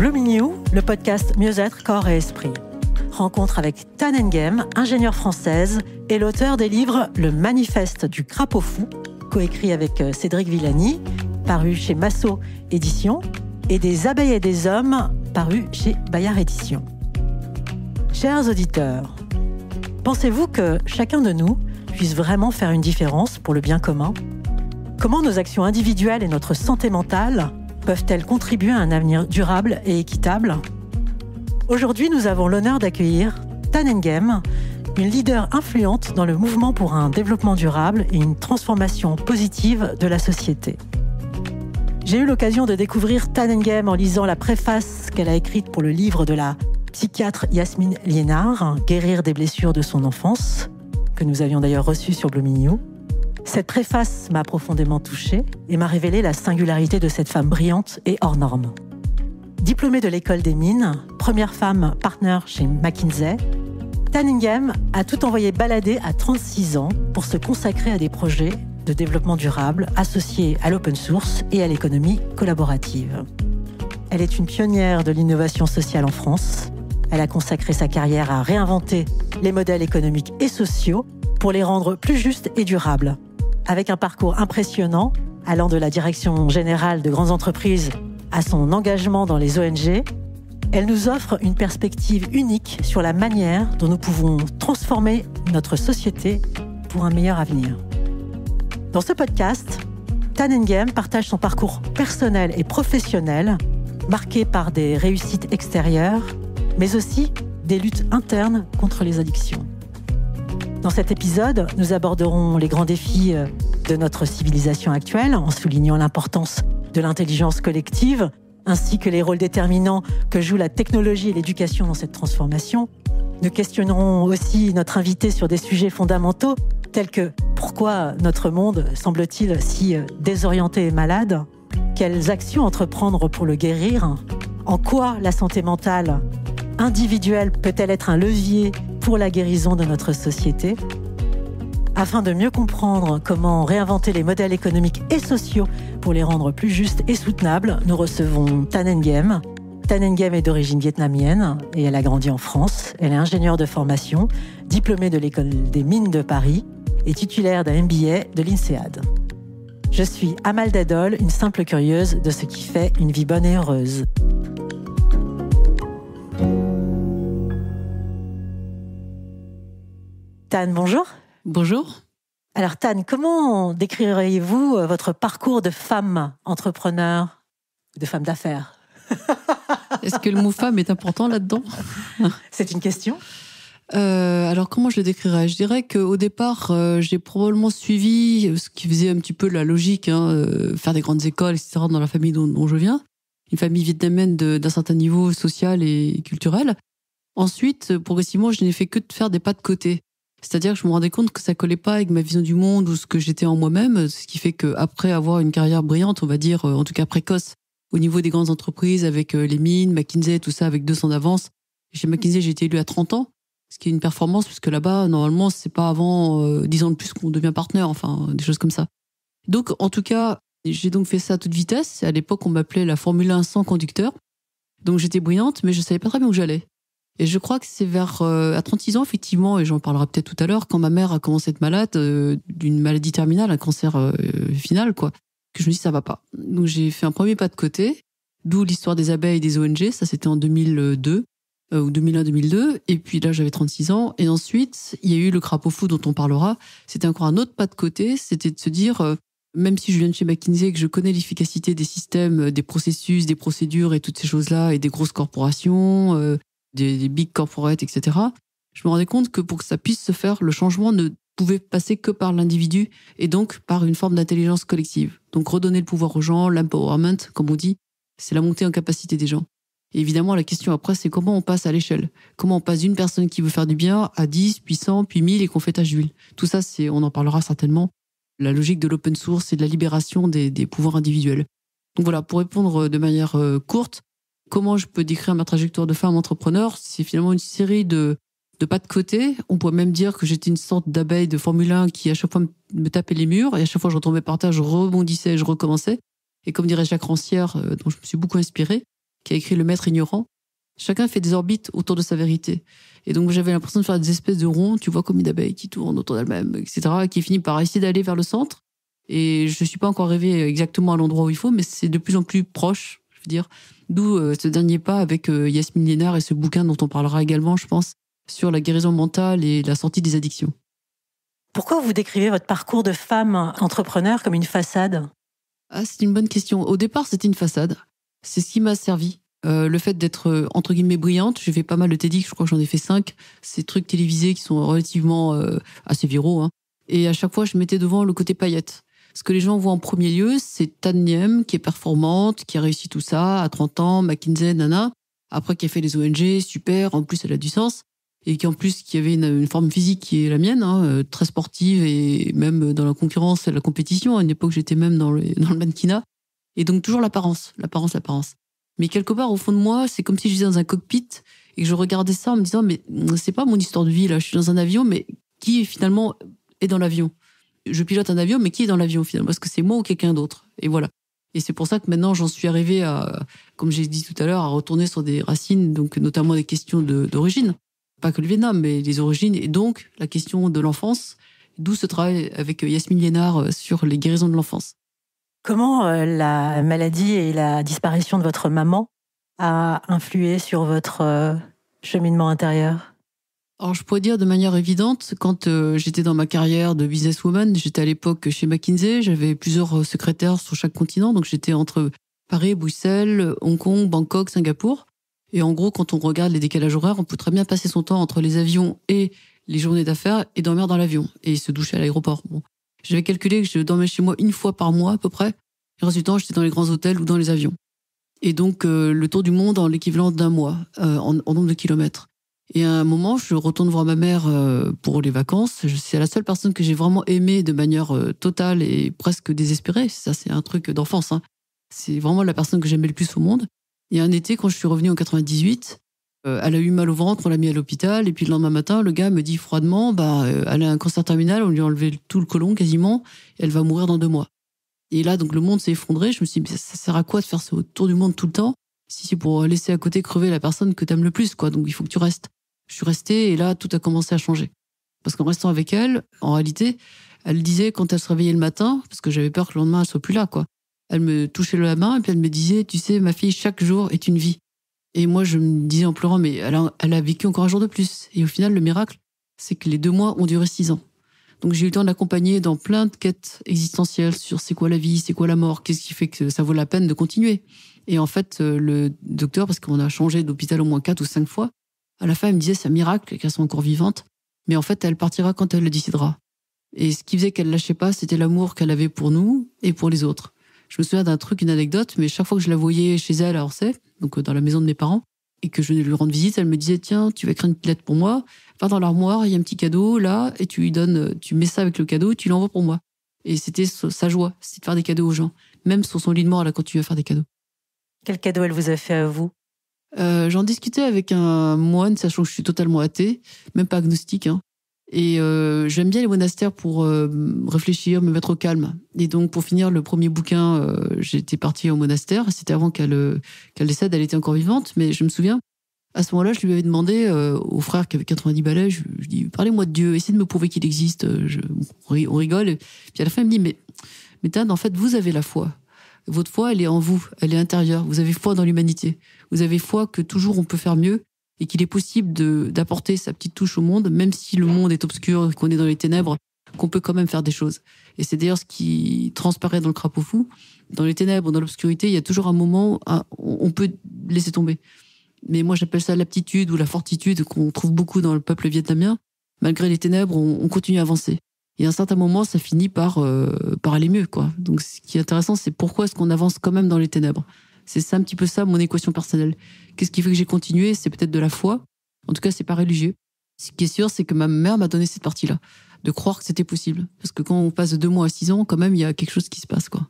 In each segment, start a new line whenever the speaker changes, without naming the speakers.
Blue le podcast Mieux-être, corps et esprit. Rencontre avec Tanengem, ingénieure française, et l'auteur des livres Le Manifeste du crapaud fou, coécrit avec euh, Cédric Villani, paru chez Massot Éditions, et des abeilles et des hommes, paru chez Bayard Éditions. Chers auditeurs, pensez-vous que chacun de nous puisse vraiment faire une différence pour le bien commun Comment nos actions individuelles et notre santé mentale peuvent-elles contribuer à un avenir durable et équitable Aujourd'hui, nous avons l'honneur d'accueillir Tanengem, une leader influente dans le mouvement pour un développement durable et une transformation positive de la société. J'ai eu l'occasion de découvrir Tanengem en lisant la préface qu'elle a écrite pour le livre de la psychiatre Yasmine Liénard, Guérir des blessures de son enfance, que nous avions d'ailleurs reçu sur Blooming cette préface m'a profondément touchée et m'a révélé la singularité de cette femme brillante et hors norme. Diplômée de l'école des mines, première femme partenaire chez McKinsey, Tanningham a tout envoyé balader à 36 ans pour se consacrer à des projets de développement durable associés à l'open source et à l'économie collaborative. Elle est une pionnière de l'innovation sociale en France. Elle a consacré sa carrière à réinventer les modèles économiques et sociaux pour les rendre plus justes et durables avec un parcours impressionnant, allant de la direction générale de grandes entreprises à son engagement dans les ONG, elle nous offre une perspective unique sur la manière dont nous pouvons transformer notre société pour un meilleur avenir. Dans ce podcast, Tan partage son parcours personnel et professionnel, marqué par des réussites extérieures, mais aussi des luttes internes contre les addictions. Dans cet épisode, nous aborderons les grands défis euh, de notre civilisation actuelle en soulignant l'importance de l'intelligence collective ainsi que les rôles déterminants que jouent la technologie et l'éducation dans cette transformation. Nous questionnerons aussi notre invité sur des sujets fondamentaux tels que pourquoi notre monde semble-t-il si euh, désorienté et malade Quelles actions entreprendre pour le guérir En quoi la santé mentale individuelle peut-elle être un levier pour la guérison de notre société, afin de mieux comprendre comment réinventer les modèles économiques et sociaux pour les rendre plus justes et soutenables, nous recevons Tan Nguyen. Tan Nguyen est d'origine vietnamienne et elle a grandi en France. Elle est ingénieure de formation, diplômée de l'école des mines de Paris et titulaire d'un MBA de l'INSEAD. Je suis Amal Dadol, une simple curieuse de ce qui fait une vie bonne et heureuse. Tan, bonjour. Bonjour. Alors Tan, comment décririez-vous euh, votre parcours de femme entrepreneur, de femme d'affaires
Est-ce que le mot femme est important là-dedans C'est une question. Euh, alors comment je le décrirais Je dirais qu'au départ, euh, j'ai probablement suivi ce qui faisait un petit peu la logique, hein, faire des grandes écoles, etc. dans la famille dont, dont je viens, une famille vietnamienne d'un certain niveau social et culturel. Ensuite, progressivement, je n'ai fait que de faire des pas de côté. C'est-à-dire que je me rendais compte que ça collait pas avec ma vision du monde ou ce que j'étais en moi-même, ce qui fait que après avoir une carrière brillante, on va dire euh, en tout cas précoce, au niveau des grandes entreprises avec euh, les mines, McKinsey, tout ça avec 200 d'avance. Chez McKinsey, j'ai été élu à 30 ans, ce qui est une performance puisque là-bas normalement c'est pas avant euh, dix 10 ans de plus qu'on devient partenaire, enfin des choses comme ça. Donc en tout cas, j'ai donc fait ça à toute vitesse. À l'époque, on m'appelait la Formule 1 sans conducteur. Donc j'étais brillante, mais je savais pas très bien où j'allais. Et je crois que c'est vers euh, à 36 ans effectivement, et j'en parlerai peut-être tout à l'heure, quand ma mère a commencé à être malade euh, d'une maladie terminale, un cancer euh, final, quoi, que je me dis ça va pas. Donc j'ai fait un premier pas de côté, d'où l'histoire des abeilles et des ONG. Ça c'était en 2002 ou 2001-2002. Et puis là j'avais 36 ans. Et ensuite il y a eu le crapaud fou dont on parlera. C'était encore un autre pas de côté. C'était de se dire même si je viens de chez McKinsey et que je connais l'efficacité des systèmes, des processus, des procédures et toutes ces choses-là, et des grosses corporations, des, big corporates, etc., je me rendais compte que pour que ça puisse se faire, le changement ne pouvait passer que par l'individu et donc par une forme d'intelligence collective. Donc redonner le pouvoir aux gens, l'empowerment, comme on dit, c'est la montée en capacité des gens. évidemment, la question après, c'est comment on passe à l'échelle Comment on passe d'une personne qui veut faire du bien à 10, puis 100, puis 1000 et qu'on fait tâche d'huile Tout ça, c'est, on en parlera certainement. La logique de l'open source et de la libération des, des pouvoirs individuels. Donc voilà, pour répondre de manière euh, courte, comment je peux décrire ma trajectoire de femme entrepreneur C'est finalement une série de, de pas de côté. On pourrait même dire que j'étais une sorte d'abeille de Formule 1 qui à chaque fois me tapait les murs et à chaque fois je retombais par terre, je rebondissais, je recommençais. Et comme dirait Jacques Rancière, euh, dont je me suis beaucoup inspiré, qui a écrit Le Maître ignorant, chacun fait des orbites autour de sa vérité. Et donc j'avais l'impression de faire des espèces de ronds, tu vois, comme une abeille qui tourne autour d'elle-même, etc., qui finit par essayer d'aller vers le centre. Et je ne suis pas encore arrivée exactement à l'endroit où il faut, mais c'est de plus en plus proche, je veux dire. D'où euh, ce dernier pas avec euh, Yasmine Lénard et ce bouquin dont on parlera également, je pense, sur la guérison mentale et la sortie des addictions. Pourquoi vous décrivez
votre parcours de
femme entrepreneur comme une façade ah, C'est une bonne question. Au départ, c'était une façade. C'est ce qui m'a servi. Euh, le fait d'être entre guillemets brillante, j'ai fait pas mal de TEDx, je crois que j'en ai fait cinq, ces trucs télévisés qui sont relativement assez viraux. Hein. Et à chaque fois, je mettais devant le côté paillette. Ce que les gens voient en premier lieu, c'est Taniem, qui est performante, qui a réussi tout ça à 30 ans, McKinsey, nana, après qui a fait les ONG, super, en plus elle a du sens, et qui en plus qui avait une, forme physique qui est la mienne, hein, euh, très sportive, et même dans la concurrence et la compétition. À une époque, j'étais même dans le, dans mannequinat. Et donc toujours l'apparence, l'apparence, l'apparence. Mais quelque part, au fond de moi, c'est comme si je dans un cockpit et que je regardais ça en me disant, mais c'est pas mon histoire de vie, là, je suis dans un avion, mais qui finalement est dans l'avion je pilote un avion, mais qui est dans l'avion finalement Est-ce que c'est moi ou quelqu'un d'autre Et voilà. Et c'est pour ça que maintenant, j'en suis arrivé, à, comme j'ai dit tout à l'heure, à retourner sur des racines, donc notamment des questions d'origine. Pas que le Vietnam, mais les origines, et donc la question de l'enfance, d'où ce travail avec Yasmine Lénard euh, sur les guérisons de l'enfance. Comment euh, la maladie et
la disparition de votre maman a influé sur votre euh, cheminement
intérieur alors, je pourrais dire de manière évidente, quand euh, j'étais dans ma carrière de businesswoman, j'étais à l'époque chez McKinsey, j'avais plusieurs euh, secrétaires sur chaque continent, donc j'étais entre Paris, Bruxelles, Hong Kong, Bangkok, Singapour. Et en gros, quand on regarde les décalages horaires, on peut très bien passer son temps entre les avions et les journées d'affaires et dormir dans l'avion et se doucher à l'aéroport. Bon. J'avais calculé que je dormais chez moi une fois par mois à peu près. Et du temps, j'étais dans les grands hôtels ou dans les avions. Et donc, euh, le tour du monde en l'équivalent d'un mois en nombre de kilomètres. Et à un moment, je retourne voir ma mère euh, pour les vacances. C'est la seule personne que j'ai vraiment aimée de manière euh, totale et presque désespérée. Ça, c'est un truc d'enfance. Hein. C'est vraiment la personne que j'aimais le plus au monde. Et un été, quand je suis revenue en 98, euh, elle a eu mal au ventre, on l'a mis à l'hôpital. Et puis le lendemain matin, le gars me dit froidement, bah, elle a un cancer terminal, on lui a enlevé tout le côlon quasiment, elle va mourir dans deux mois. Et là, donc le monde s'est effondré. Je me suis dit, ça sert à quoi de faire ce tour du monde tout le temps si c'est pour laisser à côté crever la personne que t'aimes le plus, quoi. Donc il faut que tu restes. Je suis restée et là, tout a commencé à changer. Parce qu'en restant avec elle, en réalité, elle disait quand elle se réveillait le matin, parce que j'avais peur que le lendemain elle soit plus là, quoi. Elle me touchait la main et puis elle me disait, tu sais, ma fille, chaque jour est une vie. Et moi, je me disais en pleurant, mais elle a, elle a vécu encore un jour de plus. Et au final, le miracle, c'est que les deux mois ont duré six ans. Donc j'ai eu le temps de l'accompagner dans plein de quêtes existentielles sur c'est quoi la vie, c'est quoi la mort, qu'est-ce qui fait que ça vaut la peine de continuer. Et en fait, euh, le docteur, parce qu'on a changé d'hôpital au moins quatre ou cinq fois, à la fin, elle me disait, c'est un miracle qu'elle soit encore vivante, mais en fait, elle partira quand elle le décidera. Et ce qui faisait qu'elle lâchait pas, c'était l'amour qu'elle avait pour nous et pour les autres. Je me souviens d'un truc, une anecdote, mais chaque fois que je la voyais chez elle à Orsay, donc euh, dans la maison de mes parents, et que je lui rendais visite, elle me disait tiens, tu vas écrire une petite lettre pour moi, va dans l'armoire, il y a un petit cadeau là, et tu lui donnes, euh, tu mets ça avec le cadeau, tu l'envoies pour moi. Et c'était sa joie, c'était de faire des cadeaux aux gens. Même sur son lit de mort, elle a continué à faire des cadeaux. Quel cadeau elle vous a fait à vous euh, j'en discutais avec un moine, sachant que je suis totalement athée, même pas agnostique. Hein. Et euh, j'aime bien les monastères pour euh, réfléchir, me mettre au calme. Et donc, pour finir le premier bouquin, euh, j'étais partie au monastère. C'était avant qu'elle qu'elle décède, elle était encore vivante, mais je me souviens, à ce moment-là, je lui avais demandé au frère qui avait 90 balais, je, lui dis, parlez-moi de Dieu, essayez de me prouver qu'il existe. Je, on rigole. Et puis à la fin, il me dit, mais, mais en fait, vous avez la foi. Votre foi, elle est en vous, elle est intérieure. Vous avez foi dans l'humanité vous avez foi que toujours on peut faire mieux et qu'il est possible d'apporter sa petite touche au monde, même si le monde est obscur, qu'on est dans les ténèbres, qu'on peut quand même faire des choses. Et c'est d'ailleurs ce qui transparaît dans le crapaud fou. Dans les ténèbres, dans l'obscurité, il y a toujours un moment où on peut laisser tomber. Mais moi, j'appelle ça l'aptitude ou la fortitude qu'on trouve beaucoup dans le peuple vietnamien. Malgré les ténèbres, on, continue à avancer. Et à un certain moment, ça finit par, euh, par aller mieux, quoi. Donc, ce qui est intéressant, c'est pourquoi est-ce qu'on avance quand même dans les ténèbres. C'est un petit peu ça mon équation personnelle. Qu'est-ce qui fait que j'ai continué C'est peut-être de la foi. En tout cas, c'est pas religieux. Ce qui est sûr, c'est que ma mère m'a donné cette partie-là, de croire que c'était possible. Parce que quand on passe de deux mois à six ans, quand même, il y a quelque chose qui se passe, quoi.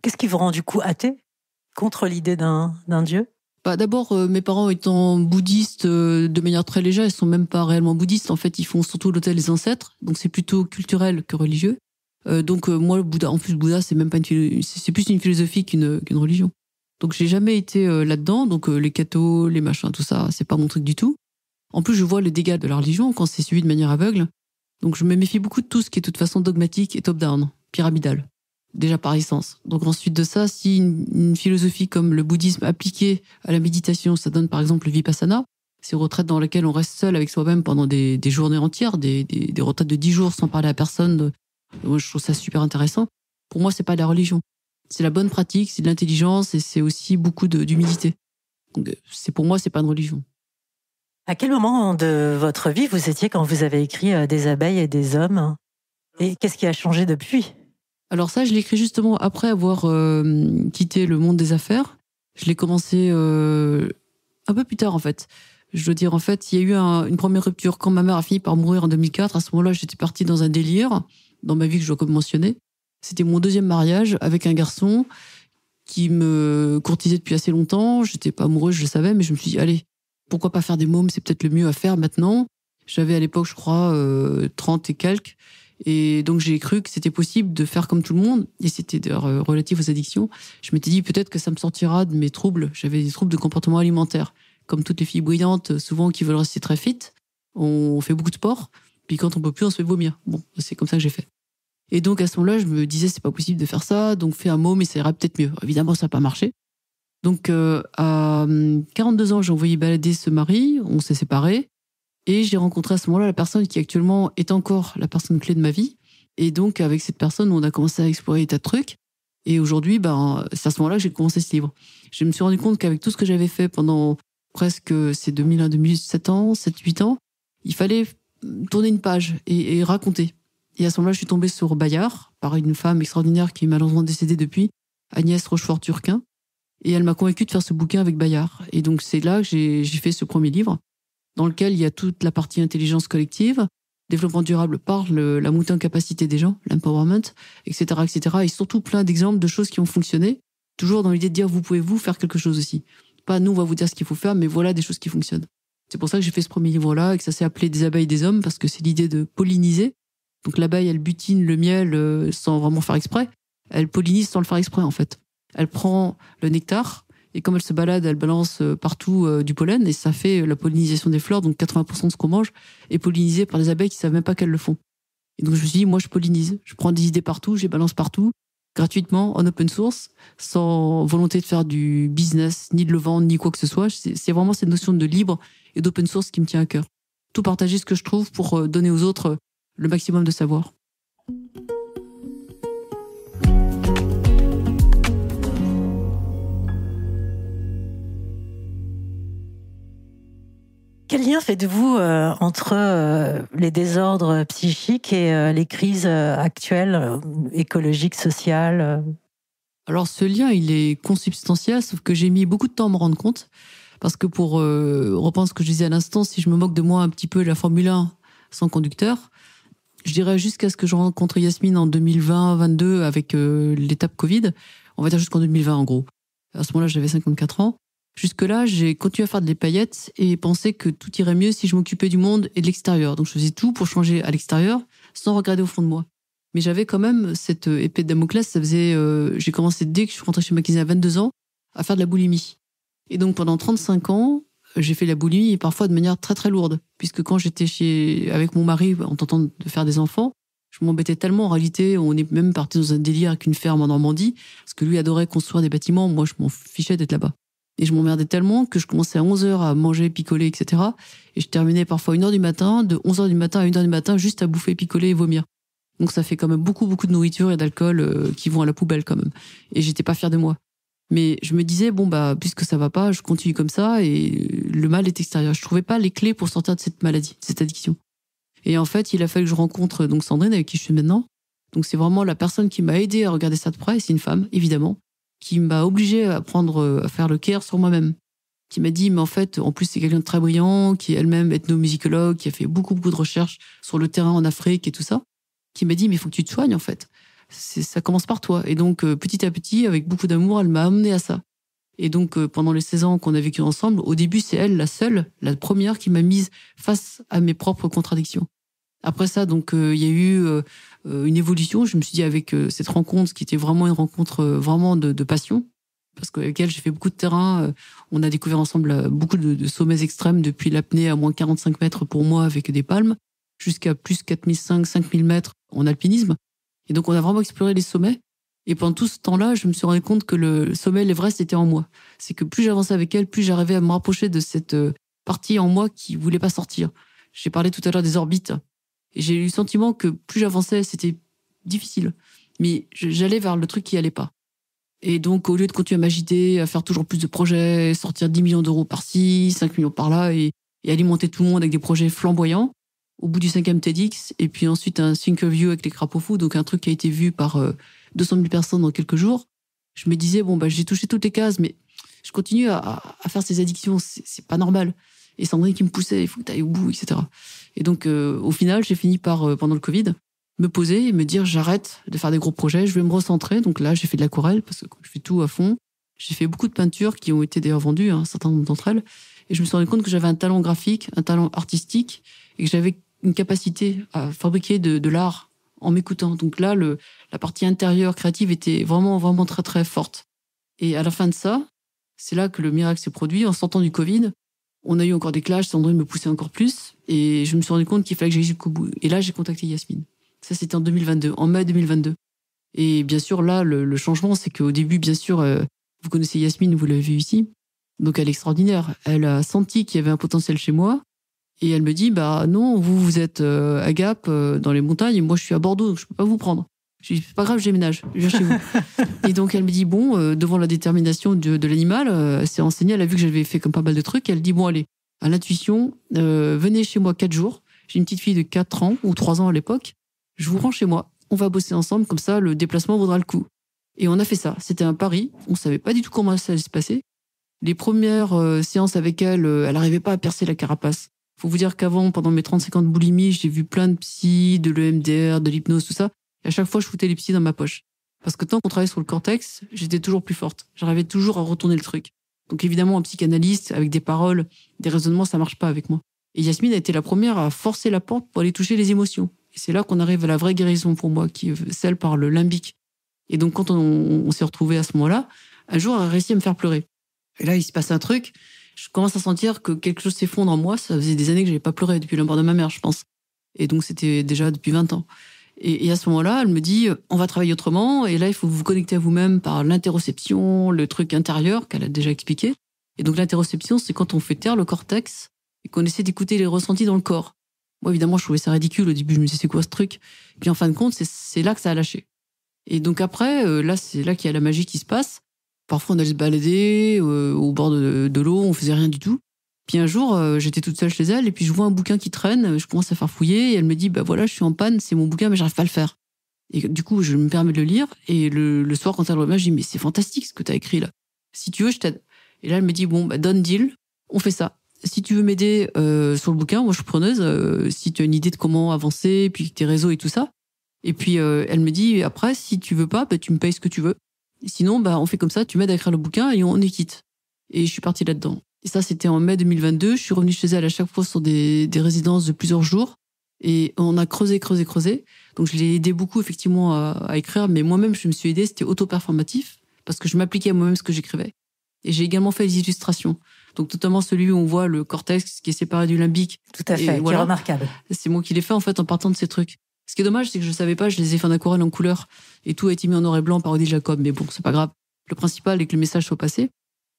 Qu'est-ce qui vous rend du coup athée contre l'idée d'un dieu bah, D'abord, euh, mes parents étant bouddhistes euh, de manière très légère, ils sont même pas réellement bouddhistes. En fait, ils font surtout l'hôtel des ancêtres, donc c'est plutôt culturel que religieux. Euh, donc moi, le Bouddha, en plus, le Bouddha, c'est même pas c'est plus une philosophie qu'une religion. Donc j'ai jamais été euh, là-dedans. Donc euh, les cathos, les machins, tout ça, c'est pas mon truc du tout. En plus, je vois les dégâts de la religion quand c'est suivi de manière aveugle. Donc je me méfie beaucoup de tout ce qui est de toute façon dogmatique et top-down, pyramidal, déjà par essence. Donc ensuite de ça, si une, philosophie comme le bouddhisme appliquée à la méditation, ça donne par exemple le vipassana, ces retraites dans lesquelles on reste seul avec soi-même pendant des, journées entières, des, retraites de 10 jours sans parler à personne. Euh, moi, je trouve ça super intéressant. Pour moi, c'est pas de la religion c'est la bonne pratique, c'est de l'intelligence et c'est aussi beaucoup d'humilité. Euh, c'est pour moi, c'est pas une religion. À quel
moment de votre vie vous étiez quand vous avez
écrit euh, des abeilles et des hommes hein Et qu'est-ce qui a changé depuis Alors ça, je l'ai écrit justement après avoir euh, quitté le monde des affaires. Je l'ai commencé un peu plus tard en fait. Je dois dire en fait, il y a eu une première rupture quand ma mère a fini par mourir en 2004. À ce moment-là, j'étais partie dans un délire dans ma vie que je dois comme mentionner. C'était mon deuxième mariage avec un garçon qui me courtisait depuis assez longtemps. J'étais pas amoureuse, je le savais, mais je me suis dit, allez, pourquoi pas faire des mômes C'est peut-être le mieux à faire maintenant. J'avais à l'époque, je crois, euh, 30 et quelques. Et donc j'ai cru que c'était possible de faire comme tout le monde, et c'était euh, relatif aux addictions. Je m'étais dit peut-être que ça me sortira de mes troubles. J'avais des troubles de comportement alimentaire, comme toutes les filles bruyantes, euh, souvent qui veulent rester très fit. On fait beaucoup de sport, puis quand on peut plus, on se fait vomir. Bon, c'est comme ça que j'ai fait. Et donc à ce moment-là, je me disais c'est pas possible de faire ça, donc fais un mot, mais ça ira peut-être mieux. Évidemment, ça n'a pas marché. Donc euh, à 42 hum, ans, j'ai envoyé balader ce mari, on s'est séparés, et j'ai rencontré à ce moment-là la personne qui actuellement est encore la personne clé de ma vie. Et donc avec cette personne, on a commencé à explorer des tas de trucs. Et aujourd'hui, ben, c'est à ce moment-là que j'ai commencé ce livre. Je me suis rendu compte qu'avec tout ce que j'avais fait pendant presque ces 2001, 2007 ans, 7, 8 ans, il fallait tourner une page et raconter. Et à ce moment-là, je suis tombée sur Bayard par une femme extraordinaire qui est malheureusement décédée depuis, Agnès Rochefort-Turquin. Et elle m'a convaincue de faire ce bouquin avec Bayard. Et donc, c'est là que j'ai fait ce premier livre, dans lequel il y a toute la partie intelligence collective, développement durable par la montée capacité des gens, l'empowerment, etc., etc. Et surtout plein d'exemples de choses qui ont fonctionné, toujours dans l'idée de dire, vous pouvez vous faire quelque chose aussi. Pas nous, on va vous dire ce qu'il faut faire, mais voilà des choses qui fonctionnent. C'est pour ça que j'ai fait ce premier livre-là et que ça s'est appelé Des abeilles des hommes, parce que c'est l'idée de polliniser donc l'abeille, elle butine le miel euh, sans vraiment faire exprès. Elle pollinise sans le faire exprès, en fait. Elle prend le nectar, et comme elle se balade, elle balance euh, partout euh, du pollen, et ça fait la pollinisation des fleurs, donc 80% de ce qu'on mange est pollinisé par des abeilles qui ne savent même pas qu'elles le font. Et donc je me suis dit, moi je pollinise, je prends des idées partout, je les balance partout, gratuitement, en open source, sans volonté de faire du business, ni de le vendre, ni quoi que ce soit. C'est vraiment cette notion de libre et d'open source qui me tient à cœur. Tout partager ce que je trouve pour donner aux autres le maximum de savoir.
Quel lien faites-vous euh, entre euh, les désordres psychiques et euh, les crises actuelles,
écologiques, sociales Alors ce lien, il est consubstantiel, sauf que j'ai mis beaucoup de temps à me rendre compte. Parce que pour reprendre ce que je disais à l'instant, si je me moque de moi un petit peu la Formule 1 sans conducteur, je dirais jusqu'à ce que je rencontre Yasmine en 2020-22 avec euh, l'étape Covid, on va dire jusqu'en 2020 en gros. À ce moment-là, j'avais 54 ans. Jusque-là, j'ai continué à faire des paillettes et pensais que tout irait mieux si je m'occupais du monde et de l'extérieur. Donc je faisais tout pour changer à l'extérieur sans regarder au fond de moi. Mais j'avais quand même cette euh, épée de Damoclès, ça faisait euh, j'ai commencé dès que je suis rentrée chez McKinsey à 22 ans à faire de la boulimie. Et donc pendant 35 ans, j'ai fait la bouillie, et parfois de manière très très lourde, puisque quand j'étais chez avec mon mari en tentant de faire des enfants, je m'embêtais tellement en réalité, on est même parti dans un délire avec une ferme en Normandie, parce que lui adorait construire des bâtiments, moi je m'en fichais d'être là-bas. Et je m'emmerdais tellement que je commençais à 11h à manger, picoler, etc. Et je terminais parfois à 1h du matin, de 11h du matin à 1h du matin, juste à bouffer, picoler et vomir. Donc ça fait quand même beaucoup, beaucoup de nourriture et d'alcool euh, qui vont à la poubelle quand même. Et j'étais pas fière de moi. Mais je me disais, bon, bah, puisque ça va pas, je continue comme ça et le mal est extérieur. Je trouvais pas les clés pour sortir de cette maladie, de cette addiction. Et en fait, il a fallu que je rencontre donc Sandrine avec qui je suis maintenant. Donc c'est vraiment la personne qui m'a aidé à regarder ça de près, c'est une femme évidemment, qui m'a obligée à prendre à faire le care sur moi-même. Qui m'a dit mais en fait, en plus c'est quelqu'un de très brillant, qui est elle-même ethnomusicologue, qui a fait beaucoup beaucoup de recherches sur le terrain en Afrique et tout ça, qui m'a dit mais il faut que tu te soignes en fait ça commence par toi. Et donc, euh, petit à petit, avec beaucoup d'amour, elle m'a amené à ça. Et donc, euh, pendant les 16 ans qu'on a vécu ensemble, au début, c'est elle la seule, la première qui m'a mise face à mes propres contradictions. Après ça, donc, euh, il y a eu une évolution. Je me suis dit, avec cette rencontre, qui était vraiment une rencontre vraiment de, passion, parce qu'avec elle, j'ai fait beaucoup de terrain. on a découvert ensemble beaucoup de, sommets extrêmes, depuis l'apnée à moins 45 mètres pour moi avec des palmes, jusqu'à plus 4500, 5000 mètres en alpinisme. Et donc, on a vraiment exploré les sommets. Et pendant tout ce temps-là, je me suis rendu compte que le sommet, l'Everest, c'était en moi. C'est que plus j'avançais avec elle, plus j'arrivais à me rapprocher de cette euh, partie en moi qui voulait pas sortir. J'ai parlé tout à l'heure des orbites. Et j'ai eu le sentiment que plus j'avançais, c'était difficile. Mais j'allais vers le truc qui allait pas. Et donc, au lieu de continuer à m'agiter, à faire toujours plus de projets, sortir 10 millions d'euros par-ci, 5 millions par-là, et alimenter tout le monde avec des projets flamboyants, au bout du cinquième TEDx, et puis ensuite un single view avec les crapauds fous, donc un truc qui a été vu par 200 euh, 000 personnes dans quelques jours. Je me disais, bon, bah, j'ai touché toutes les cases, mais je continue à, faire ces addictions, c'est pas normal. Et c'est Sandrine qui me poussait, il faut que tu ailles au bout, etc. Et donc, euh, au final, j'ai fini par, euh, pendant le Covid, me poser et me dire, j'arrête de faire des gros projets, je vais me recentrer. Donc là, j'ai fait de l'aquarelle, parce que je fais tout à fond. J'ai fait beaucoup de peintures qui ont été d'ailleurs vendues, un hein, certain nombre d'entre elles. Et je me suis rendu compte que j'avais un talent graphique, un talent artistique, et que j'avais une capacité à fabriquer de, l'art en m'écoutant. Donc là, le, la partie intérieure créative était vraiment, vraiment très, très forte. Et à la fin de ça, c'est là que le miracle s'est produit. En sortant du Covid, on a eu encore des clashs. Sandrine me pousser encore plus. Et je me suis rendu compte qu'il fallait que j'aille jusqu'au bout. Et là, j'ai contacté Yasmine. Ça, c'était en 2022, en mai 2022. Et bien sûr, là, le, changement, c'est qu'au début, bien sûr, euh, vous connaissez Yasmine, vous l'avez vu ici. Donc, elle est extraordinaire. Elle a senti qu'il y avait un potentiel chez moi. Et elle me dit, bah non, vous, vous êtes euh, à Gap, euh, dans les montagnes, et moi, je suis à Bordeaux, donc je peux pas vous prendre. Je dis, c'est pas grave, je ménage, je viens chez vous. et donc, elle me dit, bon, euh, devant la détermination de, de l'animal, euh, elle s'est elle a vu que j'avais fait comme pas mal de trucs, elle dit, bon, allez, à l'intuition, venez chez moi quatre jours. J'ai une petite fille de quatre ans ou trois ans à l'époque. Je vous rends chez moi, on va bosser ensemble, comme ça, le déplacement vaudra le coup. Et on a fait ça. C'était un pari, on savait pas du tout comment ça allait se passer. Les premières séances avec elle, elle n'arrivait pas à percer la carapace faut vous dire qu'avant, pendant mes 35 ans de boulimie, j'ai vu plein de psy, de l'EMDR, de l'hypnose, tout ça. Et à chaque fois, je foutais les psy dans ma poche. Parce que tant qu'on travaillait sur le cortex, j'étais toujours plus forte. J'arrivais toujours à retourner le truc. Donc évidemment, un psychanalyste avec des paroles, des raisonnements, ça marche pas avec moi. Et Yasmine a été la première à forcer la porte pour aller toucher les émotions. Et c'est là qu'on arrive à la vraie guérison pour moi, qui est celle par le limbique. Et donc quand on, s'est retrouvé à ce moment-là, un jour, elle a réussi à me faire pleurer. Et là, il se passe un truc je commence à sentir que quelque chose s'effondre en moi. Ça faisait des années que je n'avais pas pleuré depuis le mort de ma mère, je pense. Et donc, c'était déjà depuis 20 ans. Et, à ce moment-là, elle me dit, euh, on va travailler autrement. Et là, il faut vous connecter à vous-même par l'interoception, le truc intérieur qu'elle a déjà expliqué. Et donc, l'interoception, c'est quand on fait taire le cortex et qu'on essaie d'écouter les ressentis dans le corps. Moi, évidemment, je trouvais ça ridicule. Au début, je me disais, c'est quoi ce truc? puis, en fin de compte, c'est là que ça a lâché. Et donc après, euh, là, c'est là qu'il y a la magie qui se passe. Parfois, on allait se balader euh, au bord de, l'eau, on faisait rien du tout. Puis un jour, euh, j'étais toute seule chez elle, et puis je vois un bouquin qui traîne, je commence à faire fouiller, et elle me dit Bah voilà, je suis en panne, c'est mon bouquin, mais j'arrive pas à le faire. Et du coup, je me permets de le lire, et le, soir, quand elle revient, je dis Mais c'est fantastique ce que tu as écrit là. Si tu veux, je t'aide. Et là, elle me dit Bon, bah, donne deal, on fait ça. Si tu veux m'aider euh, sur le bouquin, moi je suis preneuse, si tu as une idée de comment avancer, puis tes réseaux et tout ça. Et puis elle me dit Après, si tu veux pas, bah, tu me payes ce que tu veux. Sinon, bah, on fait comme ça, tu m'aides à écrire le bouquin et on est quitte. Et je suis partie là-dedans. Et ça, c'était en mai 2022. Je suis revenue chez elle à chaque fois sur des, résidences de plusieurs jours. Et on a creusé, creusé, creusé. Donc, je l'ai aidé beaucoup, effectivement, à, écrire. Mais moi-même, je me suis aidée. C'était auto-performatif parce que je m'appliquais à moi-même ce que j'écrivais. Et j'ai également fait des illustrations. Donc, notamment celui où on voit le cortex qui est séparé du limbique. Tout à fait, qui est remarquable. C'est moi qui l'ai fait, en fait, en partant de ces trucs. Ce qui est dommage, c'est que je ne savais pas, je les ai fait en aquarelle en couleur et tout a été mis en noir et blanc par Odile Jacob. Mais bon, c'est pas grave. Le principal est que le message soit passé.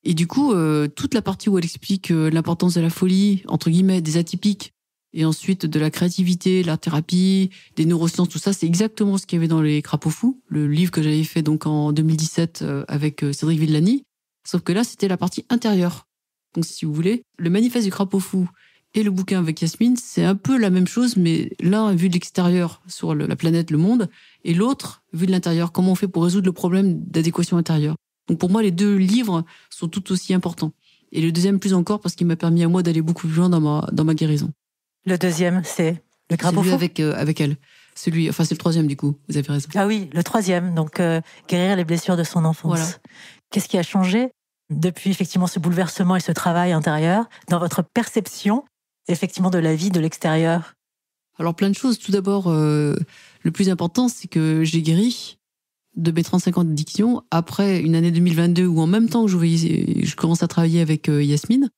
Et du coup, euh, toute la partie où elle explique euh, l'importance de la folie, entre guillemets, des atypiques, et ensuite de la créativité, la thérapie, des neurosciences, tout ça, c'est exactement ce qu'il y avait dans Les Crapauds Fous, le livre que j'avais fait donc en 2017 euh, avec Cédric Villani. Sauf que là, c'était la partie intérieure. Donc, si vous voulez, le manifeste du crapaud fou, et le bouquin avec Yasmine, c'est un peu la même chose, mais l'un vu de l'extérieur sur la planète, le monde, et l'autre vu de l'intérieur. Comment on fait pour résoudre le problème d'adéquation intérieure Donc pour moi, les deux livres sont tout aussi importants. Et le deuxième plus encore parce qu'il m'a permis à moi d'aller beaucoup plus loin dans ma, dans ma guérison. Le deuxième, c'est le crapaud avec euh, avec elle. Celui, enfin c'est le troisième du coup. Vous avez raison.
Ah oui, le troisième. Donc euh, guérir les blessures de son enfance. Qu'est-ce qui a changé depuis effectivement ce bouleversement et ce travail intérieur dans votre perception effectivement de la
vie de l'extérieur Alors plein de choses. Tout d'abord, euh, le plus important, c'est que j'ai guéri de mes 35 ans d'addiction après une année 2022 où en même temps que je commence à travailler avec euh, Yasmine.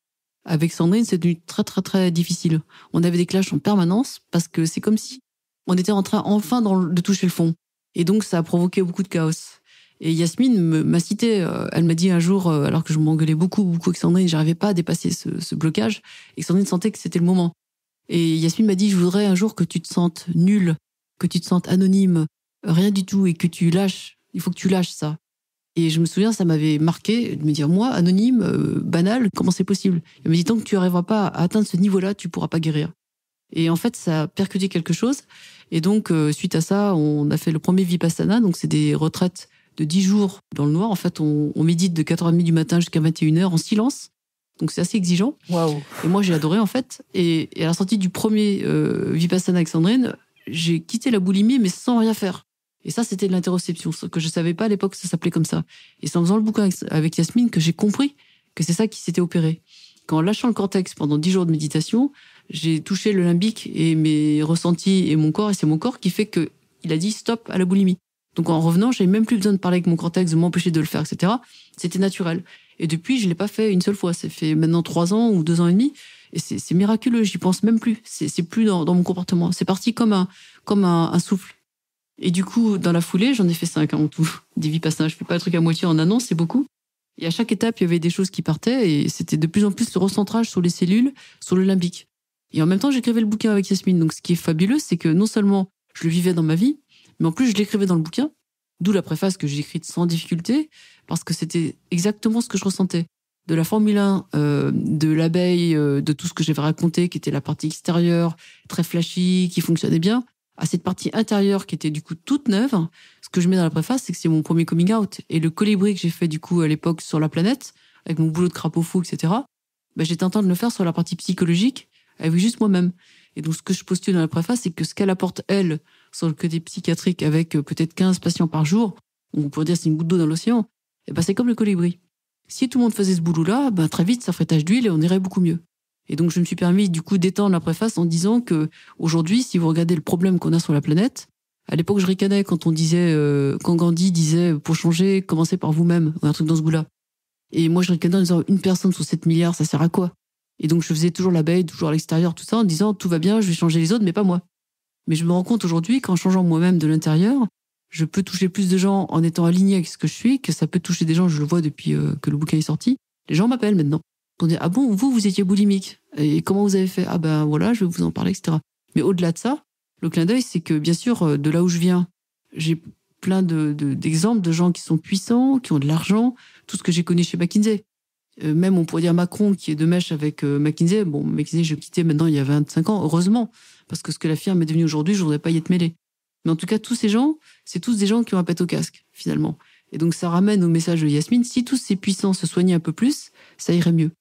Avec Sandrine, c'est devenu très très très difficile. On avait des clashs en permanence parce que c'est comme si on était en train enfin de toucher le fond. Et donc ça a provoqué beaucoup de chaos. Et Yasmine m'a cité, euh, elle m'a dit un jour, euh, alors que je m'engueulais beaucoup, beaucoup avec Sandrine, j'arrivais pas à dépasser ce, blocage, et Sandrine sentait que c'était le moment. Et Yasmine m'a dit, je voudrais un jour que tu te sentes nulle, que tu te sentes anonyme, rien du tout, et que tu lâches, il faut que tu lâches ça. Et je me souviens, ça m'avait marqué de me dire, moi, anonyme, euh, banal, comment c'est possible Elle m'a dit, tant que tu n'arriveras pas à atteindre ce niveau-là, tu pourras pas guérir. Et en fait, ça a percuté quelque chose. Et donc, suite à ça, on a fait le premier Vipassana, donc c'est des retraites de 10 jours dans le noir. En fait, on, médite de 4h30 du matin jusqu'à 21h en silence. Donc c'est assez exigeant. Wow. Et moi j'ai adoré en fait. Et, à la sortie du premier euh, Vipassana avec Sandrine, j'ai quitté la boulimie mais sans rien faire. Et ça c'était de l'interoception, que je savais pas à l'époque que ça s'appelait comme ça. Et c'est en faisant le bouquin avec, Yasmine que j'ai compris que c'est ça qui s'était opéré. Quand lâchant le cortex pendant 10 jours de méditation, j'ai touché le limbique et mes ressentis et mon corps et c'est mon corps qui fait que il a dit stop à la boulimie. Donc en revenant, j'avais même plus besoin de parler avec mon cortex, de m'empêcher de le faire, etc. C'était naturel. Et depuis, je l'ai pas fait une seule fois. Ça fait maintenant trois ans ou deux ans et demi. Et c'est miraculeux. J'y pense même plus. C'est plus dans, mon comportement. C'est parti comme un, comme un, souffle. Et du coup, dans la foulée, j'en ai fait cinq hein, en tout. Des vies passées. Hein. Je fais pas le truc à moitié en annonce, c'est beaucoup. Et à chaque étape, il y avait des choses qui partaient et c'était de plus en plus le recentrage sur les cellules, sur le limbique. Et en même temps, j'écrivais le bouquin avec Yasmine. Donc, ce qui est fabuleux, c'est que non seulement je le vivais dans ma vie, mais en plus, je l'écrivais dans le bouquin, d'où la préface que j'ai écrite sans difficulté, parce que c'était exactement ce que je ressentais. De la Formule 1, euh, de l'abeille, euh, de tout ce que j'avais raconté, qui était la partie extérieure, très flashy, qui fonctionnait bien, à cette partie intérieure qui était du coup toute neuve. Ce que je mets dans la préface, c'est que c'est mon premier coming out. Et le colibri que j'ai fait du coup à l'époque sur la planète, avec mon boulot de crapaud fou, etc., ben, bah, en tenté de le faire sur la partie psychologique, avec juste moi-même. Et donc, ce que je postule dans la préface, c'est que ce qu'elle apporte, elle, Sauf que des psychiatriques avec euh, peut-être 15 patients par jour, on pourrait dire c'est une goutte d'eau dans l'océan, et eh ben c'est comme le colibri. Si tout le monde faisait ce boulot-là, ben très vite ça ferait tâche d'huile et on irait beaucoup mieux. Et donc je me suis permis du coup d'étendre la préface en disant que aujourd'hui, si vous regardez le problème qu'on a sur la planète, à l'époque je ricanais quand on disait, euh, quand Gandhi disait euh, pour changer, commencez par vous-même, un truc dans ce goût-là. Et moi je ricanais en disant une personne sur 7 milliards, ça sert à quoi Et donc je faisais toujours l'abeille, toujours à l'extérieur, tout ça, en disant tout va bien, je vais changer les autres, mais pas moi. Mais je me rends compte aujourd'hui qu'en changeant moi-même de l'intérieur, je peux toucher plus de gens en étant aligné avec ce que je suis, que ça peut toucher des gens, je le vois depuis euh, que le bouquin est sorti. Les gens m'appellent maintenant. On dit, ah bon, vous, vous étiez boulimique. Et comment vous avez fait? Ah ben voilà, je vais vous en parler, etc. Mais au-delà de ça, le clin d'œil, c'est que bien sûr, euh, de là où je viens, j'ai plein d'exemples de, gens qui sont puissants, qui ont de l'argent, tout ce que j'ai connu chez McKinsey. Euh, même, on pourrait dire Macron, qui est de mèche avec McKinsey. Bon, McKinsey, je quittais maintenant il y a 25 ans, heureusement parce que ce que la firme est devenue aujourd'hui, je voudrais pas y être mêlé. Mais en tout cas, tous ces gens, c'est tous des gens qui ont un pète au casque, finalement. Et donc, ça ramène au message de Yasmine, si tous ces puissants se soignaient un peu plus, ça irait mieux.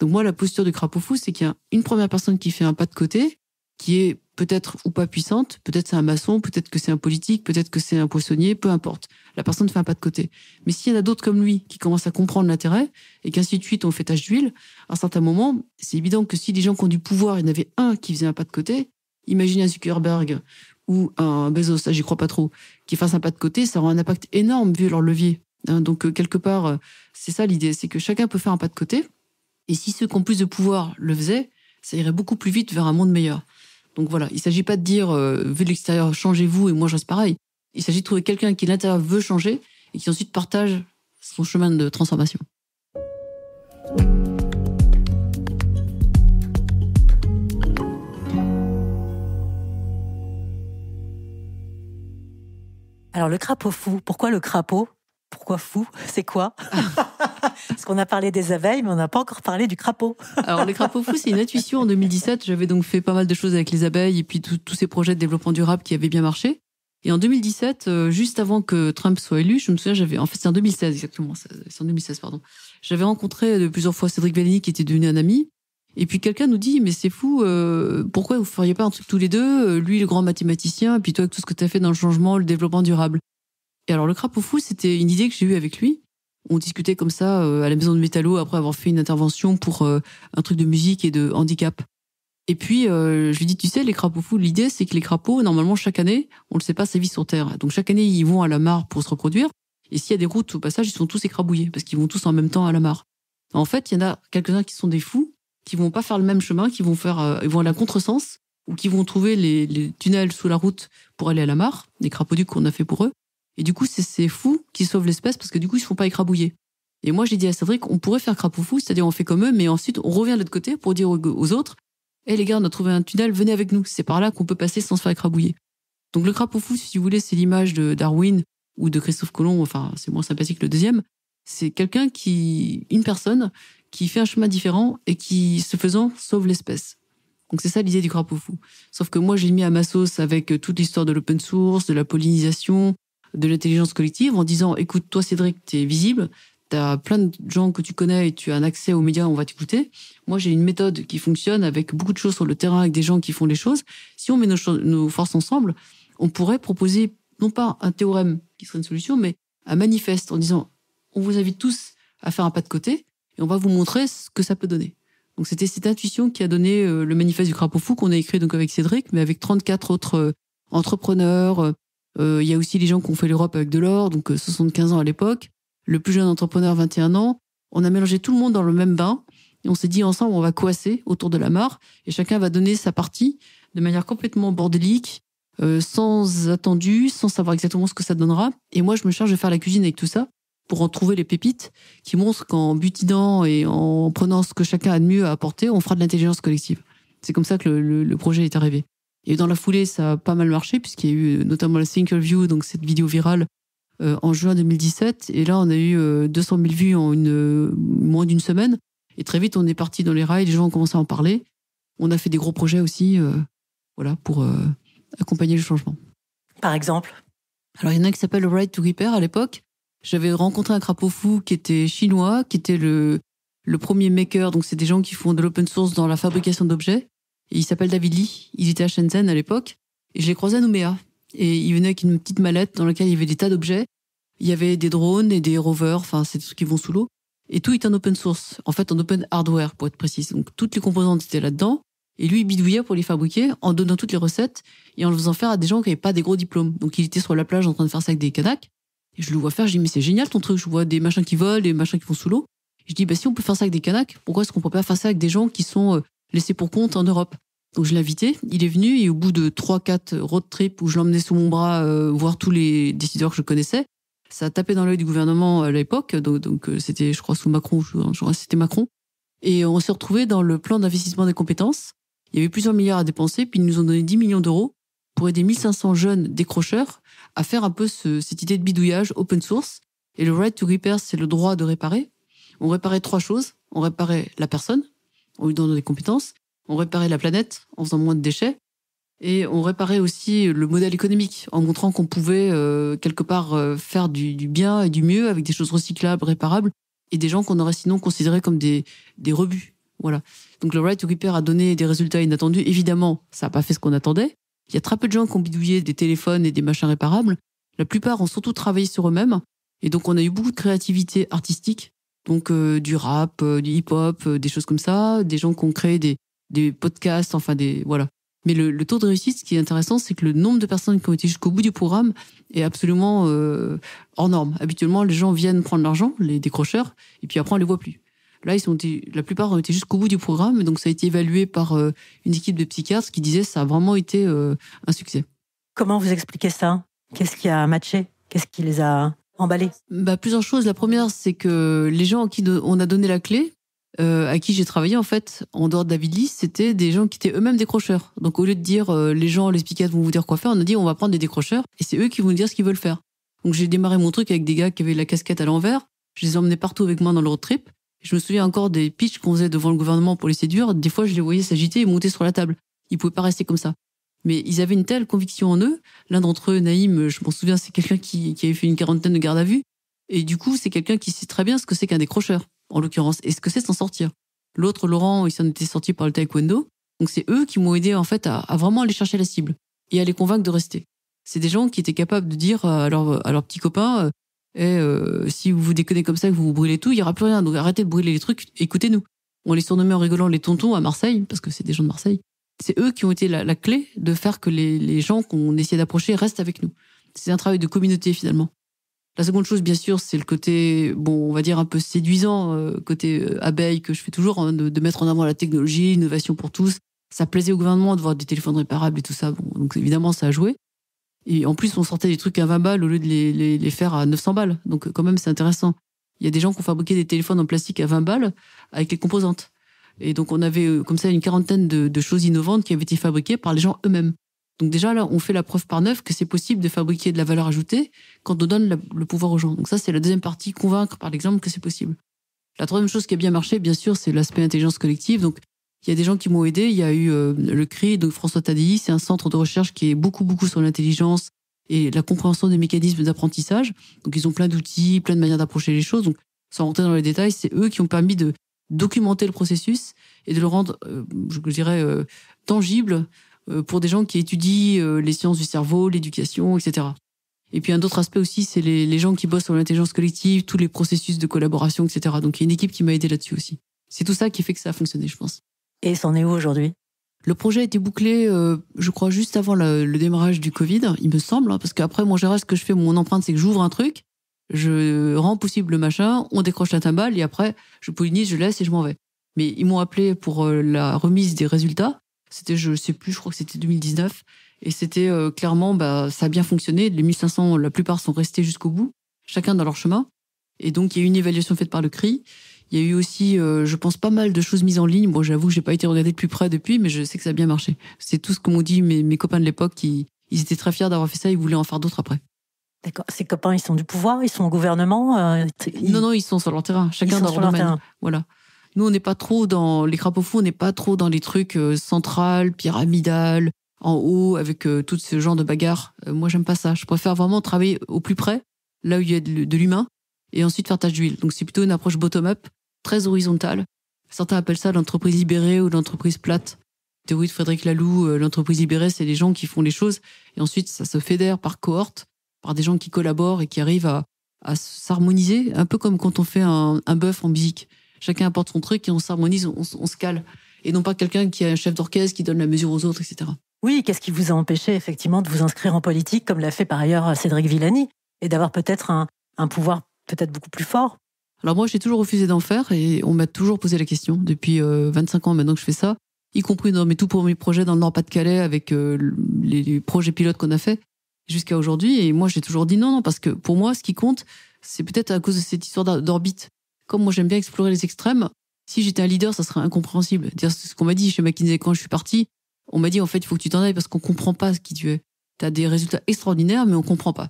Donc, moi, la posture du crapaud fou, c'est qu'il y a une première personne qui fait un pas de côté, qui est peut-être ou pas puissante, peut-être c'est un maçon, peut-être que c'est un politique, peut-être que c'est un poissonnier, peu importe. La personne fait un pas de côté. Mais s'il y en a d'autres comme lui qui commencent à comprendre l'intérêt et qu'ainsi de suite on fait tâche d'huile, à un certain moment, c'est évident que si les gens qui ont du pouvoir, il y en avait un qui faisait un pas de côté, Imaginez un Zuckerberg ou un Bezos, ça j'y crois pas trop, qui fasse un pas de côté, ça aura un impact énorme vu leur levier. Hein. donc euh, quelque part, euh, c'est ça l'idée, c'est que chacun peut faire un pas de côté. Et si ceux qui ont plus de pouvoir le faisaient, ça irait beaucoup plus vite vers un monde meilleur. Donc voilà, il ne s'agit pas de dire, euh, vu de l'extérieur, changez-vous et moi je reste pareil. Il s'agit de trouver quelqu'un qui de l'intérieur veut changer et qui ensuite partage son chemin de transformation.
Alors le crapaud fou, pourquoi le crapaud pourquoi fou C'est quoi Parce qu'on a parlé des abeilles, mais on n'a pas encore parlé du crapaud. Alors, le crapaud fou, c'est une
intuition en 2017. J'avais donc fait pas mal de choses avec les abeilles et puis tous ces projets de développement durable qui avaient bien marché. Et en 2017, euh, juste avant que Trump soit élu, je me souviens, j'avais, en fait, c'est en 2016 exactement, c'est en 2016, pardon. J'avais rencontré plusieurs fois Cédric Bellini qui était devenu un ami, et puis quelqu'un nous dit mais c'est fou, euh, pourquoi vous feriez pas un truc tous les deux euh, Lui le grand mathématicien, et puis toi avec tout ce que tu as fait dans le changement, le développement durable. Et alors le crapaud fou, c'était une idée que j'ai eue avec lui. On discutait comme ça euh, à la maison de métallo après avoir fait une intervention pour un truc de musique et de handicap. Et puis je lui dis tu sais les crapauds fous, l'idée c'est que les crapauds normalement chaque année, on le sait pas, sa vie sur terre. Donc chaque année ils vont à la mare pour se reproduire. Et s'il y a des routes au passage, ils sont tous écrabouillés parce qu'ils vont tous en même temps à la mare. En fait, il y en a quelques-uns qui sont des fous qui vont pas faire le même chemin, qui vont faire, euh, ils vont aller à contresens ou qui vont trouver les, les, tunnels sous la route pour aller à la mare, les crapauducs qu'on a fait pour eux. Et du coup, c'est ces fous qui sauvent l'espèce parce que du coup, ils se font pas écrabouiller. Et moi, j'ai dit à Cédric, on pourrait faire crapaud fou, c'est-à-dire on fait comme eux, mais ensuite on revient de l'autre côté pour dire aux, autres, hé eh, les gars, on a trouvé un tunnel, venez avec nous, c'est par là qu'on peut passer sans se faire écrabouiller. Donc le crapaud fou, si vous voulez, c'est l'image de Darwin ou de Christophe Colomb, enfin c'est moins sympathique le deuxième, c'est quelqu'un qui, une personne qui fait un chemin différent et qui, ce faisant, sauve l'espèce. Donc c'est ça l'idée du crapaud fou. Sauf que moi, j'ai mis à ma sauce avec euh, toute l'histoire de l'open source, de la pollinisation, de l'intelligence collective, en disant, écoute, toi Cédric, tu es visible, tu as plein de gens que tu connais et tu as un accès aux médias, on va t'écouter. Moi, j'ai une méthode qui fonctionne avec beaucoup de choses sur le terrain, avec des gens qui font les choses. Si on met nos forces ensemble, on pourrait proposer non pas un théorème qui serait une solution, mais un manifeste en disant, on vous invite tous à faire un pas de côté, et on va vous montrer ce que ça peut donner. Donc c'était cette intuition qui a donné euh, le manifeste du crapaud fou qu'on a écrit donc avec Cédric, mais avec 34 autres euh, entrepreneurs. Euh, il y a aussi les gens qui ont fait l'Europe avec Delors, donc 75 ans à l'époque. Le plus jeune entrepreneur, 21 ans. On a mélangé tout le monde dans le même bain. Et on s'est dit ensemble, on va coasser autour de la mare et chacun va donner sa partie de manière complètement bordélique, sans attendu, sans savoir exactement ce que ça donnera. Et moi, je me charge de faire la cuisine avec tout ça pour en trouver les pépites qui montrent qu'en butinant et en prenant ce que chacun a de mieux à apporter, on fera de l'intelligence collective. C'est comme ça que le, projet est arrivé. Et dans la foulée, ça a pas mal marché puisqu'il y a eu euh, notamment la single view, donc cette vidéo virale euh, en juin 2017. Et là, on a eu 200 euh, 000 vues en une, moins d'une semaine. Et très vite, on est parti dans les rails. Les gens ont commencé à en parler. On a fait des gros projets aussi, voilà, pour accompagner le changement. Par exemple. Alors, il y en a un qui s'appelle Right to Repair à l'époque j'avais rencontré un crapaud fou qui était chinois, qui était le, le premier maker. Donc, c'est des gens qui font de l'open source dans la fabrication d'objets. il s'appelle David Lee. Il était à Shenzhen à l'époque. Et je l'ai croisé à Nouméa. Et il venait avec une petite mallette dans laquelle il y avait des tas d'objets. Il y avait des drones et des rovers. Enfin, c'est tout ce qui vont sous l'eau. Et tout est en open source. En fait, en open hardware, pour être précise. Donc, toutes les composantes étaient là-dedans. Et lui, il bidouillait pour les fabriquer en donnant toutes les recettes et en le faisant faire à des gens qui n'avaient pas des gros diplômes. Donc, il était sur la plage en train de faire ça avec des Kanaks je le vois faire, je dis, mais c'est génial ton truc, je vois des machins qui volent, des machins qui vont sous l'eau. Je dis, bah, si on peut faire ça avec des canaques, pourquoi est-ce qu'on peut pas faire ça avec des gens qui sont euh, laissés pour compte en Europe Donc je l'ai il est venu, et au bout de 3-4 road trips où je l'emmenais sous mon bras euh, voir tous les décideurs que je connaissais, ça a tapé dans l'œil du gouvernement euh, à l'époque, donc, c'était, je crois, sous Macron, je, c'était Macron. Et on s'est retrouvé dans le plan d'investissement des compétences. Il y avait plusieurs milliards à dépenser, puis ils nous ont donné 10 millions d'euros pour aider 1500 jeunes décrocheurs à faire un peu cette idée de bidouillage open source. Et le right to repair, c'est le droit de réparer. On réparait trois choses. On réparait la personne, en lui donnant des compétences. On réparait la planète, en faisant moins de déchets. Et on réparait aussi le modèle économique, en montrant qu'on pouvait euh, quelque part euh, faire du, bien et du mieux avec des choses recyclables, réparables, et des gens qu'on aurait sinon considérés comme des, des rebuts. Voilà. Donc le Right to Repair a donné des résultats inattendus. Évidemment, ça n'a pas fait ce qu'on attendait. Il y a très peu de gens qui ont bidouillé des téléphones et des machins réparables. La plupart ont surtout travaillé sur eux-mêmes. Et donc, on a eu beaucoup de créativité artistique. Donc, euh, du rap, euh, du hip-hop, euh, des choses comme ça. Des gens qui ont créé des, des podcasts, enfin des... Voilà. Mais le, taux de réussite, ce qui est intéressant, c'est que le nombre de personnes qui ont été jusqu'au bout du programme est absolument hors norme. Habituellement, les gens viennent prendre l'argent, les décrocheurs, et puis après, on les voit plus. Là, ils la plupart ont été jusqu'au bout du programme, donc ça a été évalué par euh, une équipe de psychiatres qui disait que ça a vraiment été euh, un succès. Comment vous expliquez ça Qu'est-ce qui a matché Qu'est-ce qui les a emballés bah, Plusieurs choses. La première, c'est que les gens à qui on a donné la clé, euh, à qui j'ai travaillé en fait en dehors de c'était des gens qui étaient eux-mêmes décrocheurs. Donc au lieu de dire les gens, les psychiatres vont vous dire quoi faire, on a dit on va prendre des décrocheurs et c'est eux qui vont nous dire ce qu'ils veulent faire. Donc j'ai démarré mon truc avec des gars qui avaient la casquette à l'envers. Je les emmenais partout avec moi dans leur trip je me souviens encore des pitches qu'on faisait devant le gouvernement pour les séduire. Des fois, je les voyais s'agiter et monter sur la table. Ils pouvaient pas rester comme ça. Mais ils avaient une telle conviction en eux. L'un d'entre eux, Naïm, je m'en souviens, c'est quelqu'un qui, avait fait une quarantaine de gardes à vue. Et du coup, c'est quelqu'un qui sait très bien ce que c'est qu'un décrocheur, en l'occurrence, et ce que c'est s'en sortir. L'autre, Laurent, il s'en était sorti par le taekwondo. Donc c'est eux qui m'ont aidé en fait à, vraiment aller chercher la cible et à les convaincre de rester. C'est des gens qui étaient capables de dire euh, à leurs leur petits copains euh, et eh, euh, si vous vous déconnez comme ça, que vous vous brûlez tout, il n'y aura plus rien. Donc arrêtez de brûler les trucs, écoutez-nous. On les surnommait en rigolant les tontons à Marseille, parce que c'est des gens de Marseille. C'est eux qui ont été la, clé de faire que les, gens qu'on essayait d'approcher restent avec nous. C'est un travail de communauté finalement. La seconde chose, bien sûr, c'est le côté, bon, on va dire un peu séduisant, euh, côté euh, abeille que je fais toujours, hein, de, mettre en avant la technologie, l'innovation pour tous. Ça plaisait au gouvernement de voir des téléphones réparables et tout ça. Bon, donc évidemment, ça a joué. Et en plus, on sortait des trucs à 20 balles au lieu de les, les, faire à 900 balles. Donc, quand même, c'est intéressant. Il y a des gens qui ont fabriqué des téléphones en plastique à 20 balles avec les composantes. Et donc, on avait euh, comme ça une quarantaine de, choses innovantes qui avaient été fabriquées par les gens eux-mêmes. Donc déjà, là, on fait la preuve par neuf que c'est possible de fabriquer de la valeur ajoutée quand on donne le pouvoir aux gens. Donc ça, c'est la deuxième partie, convaincre par l'exemple que c'est possible. La troisième chose qui a bien marché, bien sûr, c'est l'aspect intelligence collective. Donc il y a des gens qui m'ont aidé. Il y a eu euh, le CRI, donc François Tadi, c'est un centre de recherche qui est beaucoup, beaucoup sur l'intelligence et la compréhension des mécanismes d'apprentissage. Donc, ils ont plein d'outils, plein de manières d'approcher les choses. Donc, sans rentrer dans les détails, c'est eux qui ont permis de documenter le processus et de le rendre, euh, je dirais, euh, tangible pour des gens qui étudient les sciences du cerveau, l'éducation, etc. Et puis un autre aspect aussi, c'est les, les, gens qui bossent sur l'intelligence collective, tous les processus de collaboration, etc. Donc il y a une équipe qui m'a aidé là-dessus aussi. C'est tout ça qui fait que ça a fonctionné, je pense. Et c'en est où aujourd'hui le projet a été bouclé, euh, je crois, juste avant le, démarrage du Covid, il me semble, hein, parce qu'après, mon général, ce que je fais, mon empreinte, c'est que j'ouvre un truc, je rends possible le machin, on décroche la timbale, et après, je pollinise, je laisse et je m'en vais. Mais ils m'ont appelé pour euh, la remise des résultats. C'était, je sais plus, je crois que c'était 2019. Et c'était euh, clairement, bah, ça a bien fonctionné. Les 1500, la plupart sont restés jusqu'au bout, chacun dans leur chemin. Et donc, il y a une évaluation faite par le CRI. Il y a eu aussi, euh, je pense, pas mal de choses mises en ligne. Bon, j'avoue que j'ai pas été regardé de plus près depuis, mais je sais que ça a bien marché. C'est tout ce que m'ont dit mes, mes copains de l'époque qui ils étaient très fiers d'avoir fait ça. Ils voulaient en faire d'autres après. D'accord. Ces copains, ils sont du pouvoir, ils sont au gouvernement. Euh, non, non, ils sont sur leur terrain. Chacun dans leur, domaine. Voilà. Nous, on n'est pas trop dans les crapauds fous. On n'est pas trop dans les trucs euh, centrales, central, en haut, avec tout ce genre de bagarre. moi, j'aime pas ça. Je préfère vraiment travailler au plus près, là où il y a de l'humain et ensuite faire tache d'huile. Donc c'est plutôt une approche bottom-up, très horizontale. Certains appellent ça l'entreprise libérée ou l'entreprise plate. Théorie de Frédéric Laloux, euh, l'entreprise libérée, c'est les gens qui font les choses et ensuite ça se fédère par cohorte, par des gens qui collaborent et qui arrivent à, s'harmoniser, un peu comme quand on fait un, bœuf en musique. Chacun apporte son truc et on s'harmonise, on, se cale. Et non pas quelqu'un qui est un chef d'orchestre qui donne la mesure aux autres, etc. Oui, qu'est-ce qui vous a empêché effectivement de vous inscrire en politique, comme l'a fait par ailleurs Cédric Villani, et d'avoir peut-être un, un pouvoir peut-être beaucoup plus fort. Alors moi, j'ai toujours refusé d'en faire et on m'a toujours posé la question depuis 25 euh, ans maintenant que je fais ça, y compris dans mes tout premiers projets dans le Nord-Pas-de-Calais avec euh, les, projets pilotes qu'on a fait jusqu'à aujourd'hui. Et moi, j'ai toujours dit non, non, parce que pour moi, ce qui compte, c'est peut-être à cause de cette histoire d'orbite. Comme moi, j'aime bien explorer les extrêmes. Si j'étais un leader, ça serait incompréhensible. Dire ce qu'on m'a dit chez McKinsey quand je suis parti, on m'a dit en fait, il faut que tu t'en ailles parce qu'on comprend pas ce qui tu es. T'as des résultats extraordinaires, mais on comprend pas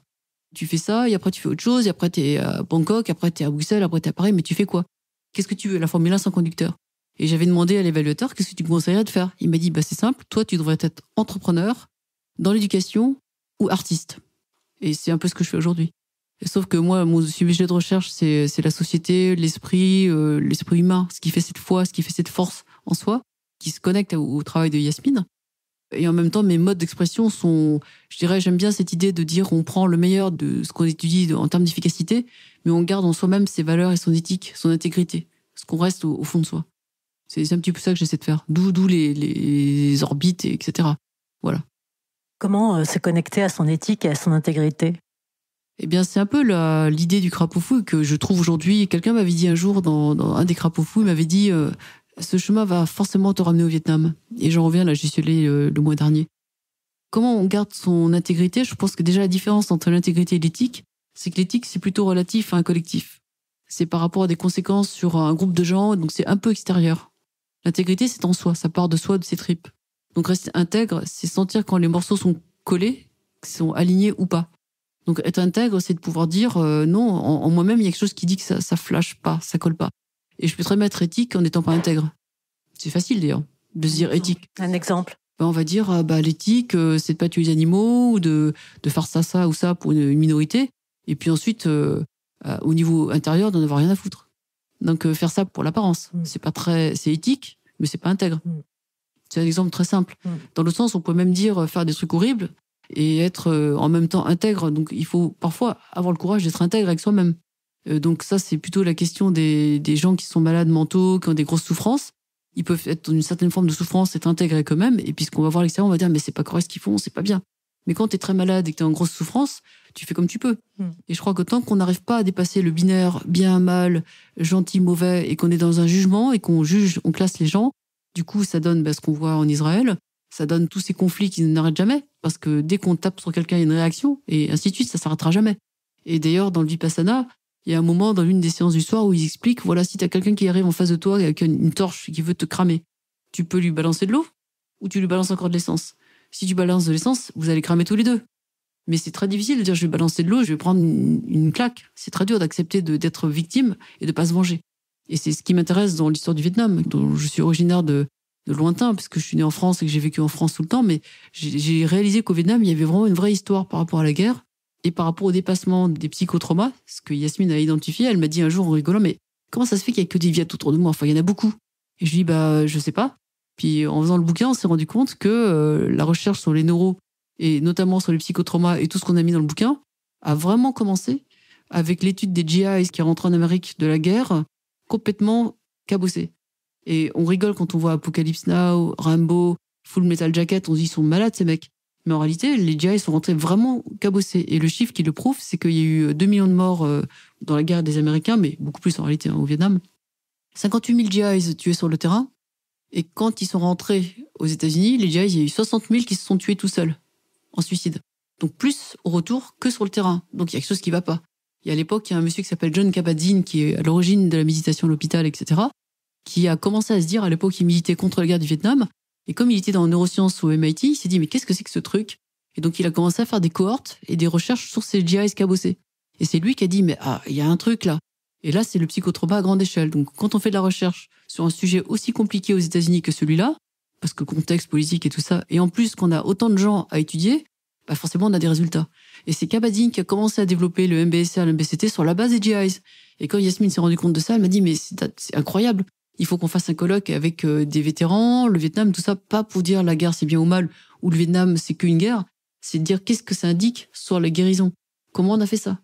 tu fais ça, et après tu fais autre chose, et après tu es à Bangkok, après tu es à Bruxelles, après tu es à Paris, mais tu fais quoi Qu'est-ce que tu veux La Formule 1 sans conducteur. Et j'avais demandé à l'évaluateur qu'est-ce que tu me conseillerais de faire. Il m'a dit bah, c'est simple, toi tu devrais être entrepreneur dans l'éducation ou artiste. Et c'est un peu ce que je fais aujourd'hui. Sauf que moi, mon sujet de recherche, c'est, la société, l'esprit, euh, l'esprit humain, ce qui fait cette foi, ce qui fait cette force en soi, qui se connecte au, au travail de Yasmine et en même temps mes modes d'expression sont, je dirais, j'aime bien cette idée de dire on prend le meilleur de ce qu'on étudie en termes d'efficacité, mais on garde en soi-même ses valeurs et son éthique, son intégrité, ce qu'on reste au, fond de soi. C'est un petit peu ça que j'essaie de faire, d'où les, orbites, etc. Voilà. Comment euh, se connecter à son éthique et à son intégrité Eh bien, c'est un peu l'idée du crapaud fou que je trouve aujourd'hui. Quelqu'un m'avait dit un jour dans, un des crapauds fous, il m'avait dit euh, ce chemin va forcément te ramener au Vietnam. Et j'en reviens, là, j'y suis euh, le mois dernier. Comment on garde son intégrité Je pense que déjà la différence entre l'intégrité et l'éthique, c'est que l'éthique, c'est plutôt relatif à un collectif. C'est par rapport à des conséquences sur un groupe de gens, donc c'est un peu extérieur. L'intégrité, c'est en soi, ça part de soi, de ses tripes. Donc rester intègre, c'est sentir quand les morceaux sont collés, qu'ils sont alignés ou pas. Donc être intègre, c'est de pouvoir dire euh, non, en, moi-même, il y a quelque chose qui dit que ça, ça flash pas, ça colle pas. Et je peux très bien être éthique en n'étant pas intègre. C'est facile d'ailleurs de se dire éthique. Un exemple. Ben, on va dire ah, bah, l'éthique, euh, c'est de pas tuer les animaux ou de, de faire ça, ça ou ça pour une, minorité. Et puis ensuite, euh, euh, au niveau intérieur, d'en avoir rien à foutre. Donc faire ça pour l'apparence, mm. c'est pas très, c'est éthique, mais c'est pas intègre. Mm. C'est un exemple très simple. Mm. Dans le sens, on peut même dire faire des trucs horribles et être en même temps intègre. Donc il faut parfois avoir le courage d'être intègre avec soi-même. Euh, donc ça, c'est plutôt la question des, gens qui sont malades mentaux, qui ont des grosses souffrances. Ils peuvent être dans une certaine forme de souffrance, être intégrés quand même, et puisqu'on va voir l'extérieur, on va dire, mais c'est pas correct ce qu'ils font, c'est pas bien. Mais quand tu es très malade et que tu es en grosse souffrance, tu fais comme tu peux. Hmm. Et je crois que tant qu'on n'arrive pas à dépasser le binaire bien, mal, gentil, mauvais, et qu'on est dans un jugement et qu'on juge, on classe les gens, du coup, ça donne ben, ce qu'on voit en Israël, ça donne tous ces conflits qui n'arrêtent jamais, parce que dès qu'on tape sur quelqu'un, il y a une réaction, et ainsi de suite, ça s'arrêtera jamais. Et d'ailleurs, dans le Vipassana, il y a un moment dans l'une des séances du soir où ils expliquent, voilà, si t'as quelqu'un qui arrive en face de toi avec une torche qui veut te cramer, tu peux lui balancer de l'eau ou tu lui balances encore de l'essence. Si tu balances de l'essence, vous allez cramer tous les deux. Mais c'est très difficile de dire, je vais balancer de l'eau, je vais prendre une, claque. C'est très dur d'accepter d'être victime et de pas se venger. Et c'est ce qui m'intéresse dans l'histoire du Vietnam, dont je suis originaire de, de lointain, parce que je suis né en France et que j'ai vécu en France tout le temps, mais j'ai réalisé qu'au Vietnam, il y avait vraiment une vraie histoire par rapport à la guerre, et par rapport au dépassement des psychotraumas, ce que Yasmine a identifié, elle m'a dit un jour en rigolant, mais comment ça se fait qu'il n'y a que des viades autour de moi Enfin, il y en a beaucoup. Et je lui dis, bah, je sais pas. Puis en faisant le bouquin, on s'est rendu compte que euh, la recherche sur les neuros, et notamment sur les psychotraumas et tout ce qu'on a mis dans le bouquin, a vraiment commencé avec l'étude des GIs qui rentrent en Amérique de la guerre, complètement cabossés. Et on rigole quand on voit Apocalypse Now, Rambo, Full Metal Jacket, on se dit ils sont malades ces mecs. Mais en réalité, les GI sont rentrés vraiment cabossés. Et le chiffre qui le prouve, c'est qu'il y a eu 2 euh, millions de morts euh, dans la guerre des Américains, mais beaucoup plus en réalité hein, au Vietnam. 58 000 GIs tués sur le terrain. Et quand ils sont rentrés aux États-Unis, les GI, il y a eu 60 000 qui se sont tués tout seuls, en suicide. Donc plus au retour que sur le terrain. Donc il y a quelque chose qui ne va pas. Il y a à l'époque, il y a un monsieur qui s'appelle John kabat qui est à l'origine de la méditation à l'hôpital, etc., qui a commencé à se dire, à l'époque, qu'il militait contre la guerre du Vietnam, et comme il était dans neurosciences au MIT, il s'est dit mais qu'est-ce que c'est que ce truc Et donc il a commencé à faire des cohortes et des recherches sur ces GIs cabossés. Et c'est lui qui a dit mais ah, il y a un truc là. Et là, c'est le psychotrope à grande échelle. Donc quand on fait de la recherche sur un sujet aussi compliqué aux États-Unis que celui-là, parce que contexte politique et tout ça, et en plus qu'on a autant de gens à étudier, bah forcément on a des résultats. Et c'est Kabadin qui a commencé à développer le MBSA, le MBCT sur la base des GIs. Et quand Yasmine s'est rendu compte de ça, elle m'a dit mais c'est incroyable, il faut qu'on fasse un colloque avec euh, des vétérans, le Vietnam, tout ça, pas pour dire la guerre c'est bien ou mal, ou le Vietnam c'est qu'une guerre, c'est de dire qu'est-ce que ça indique sur la guérison. Comment on a fait ça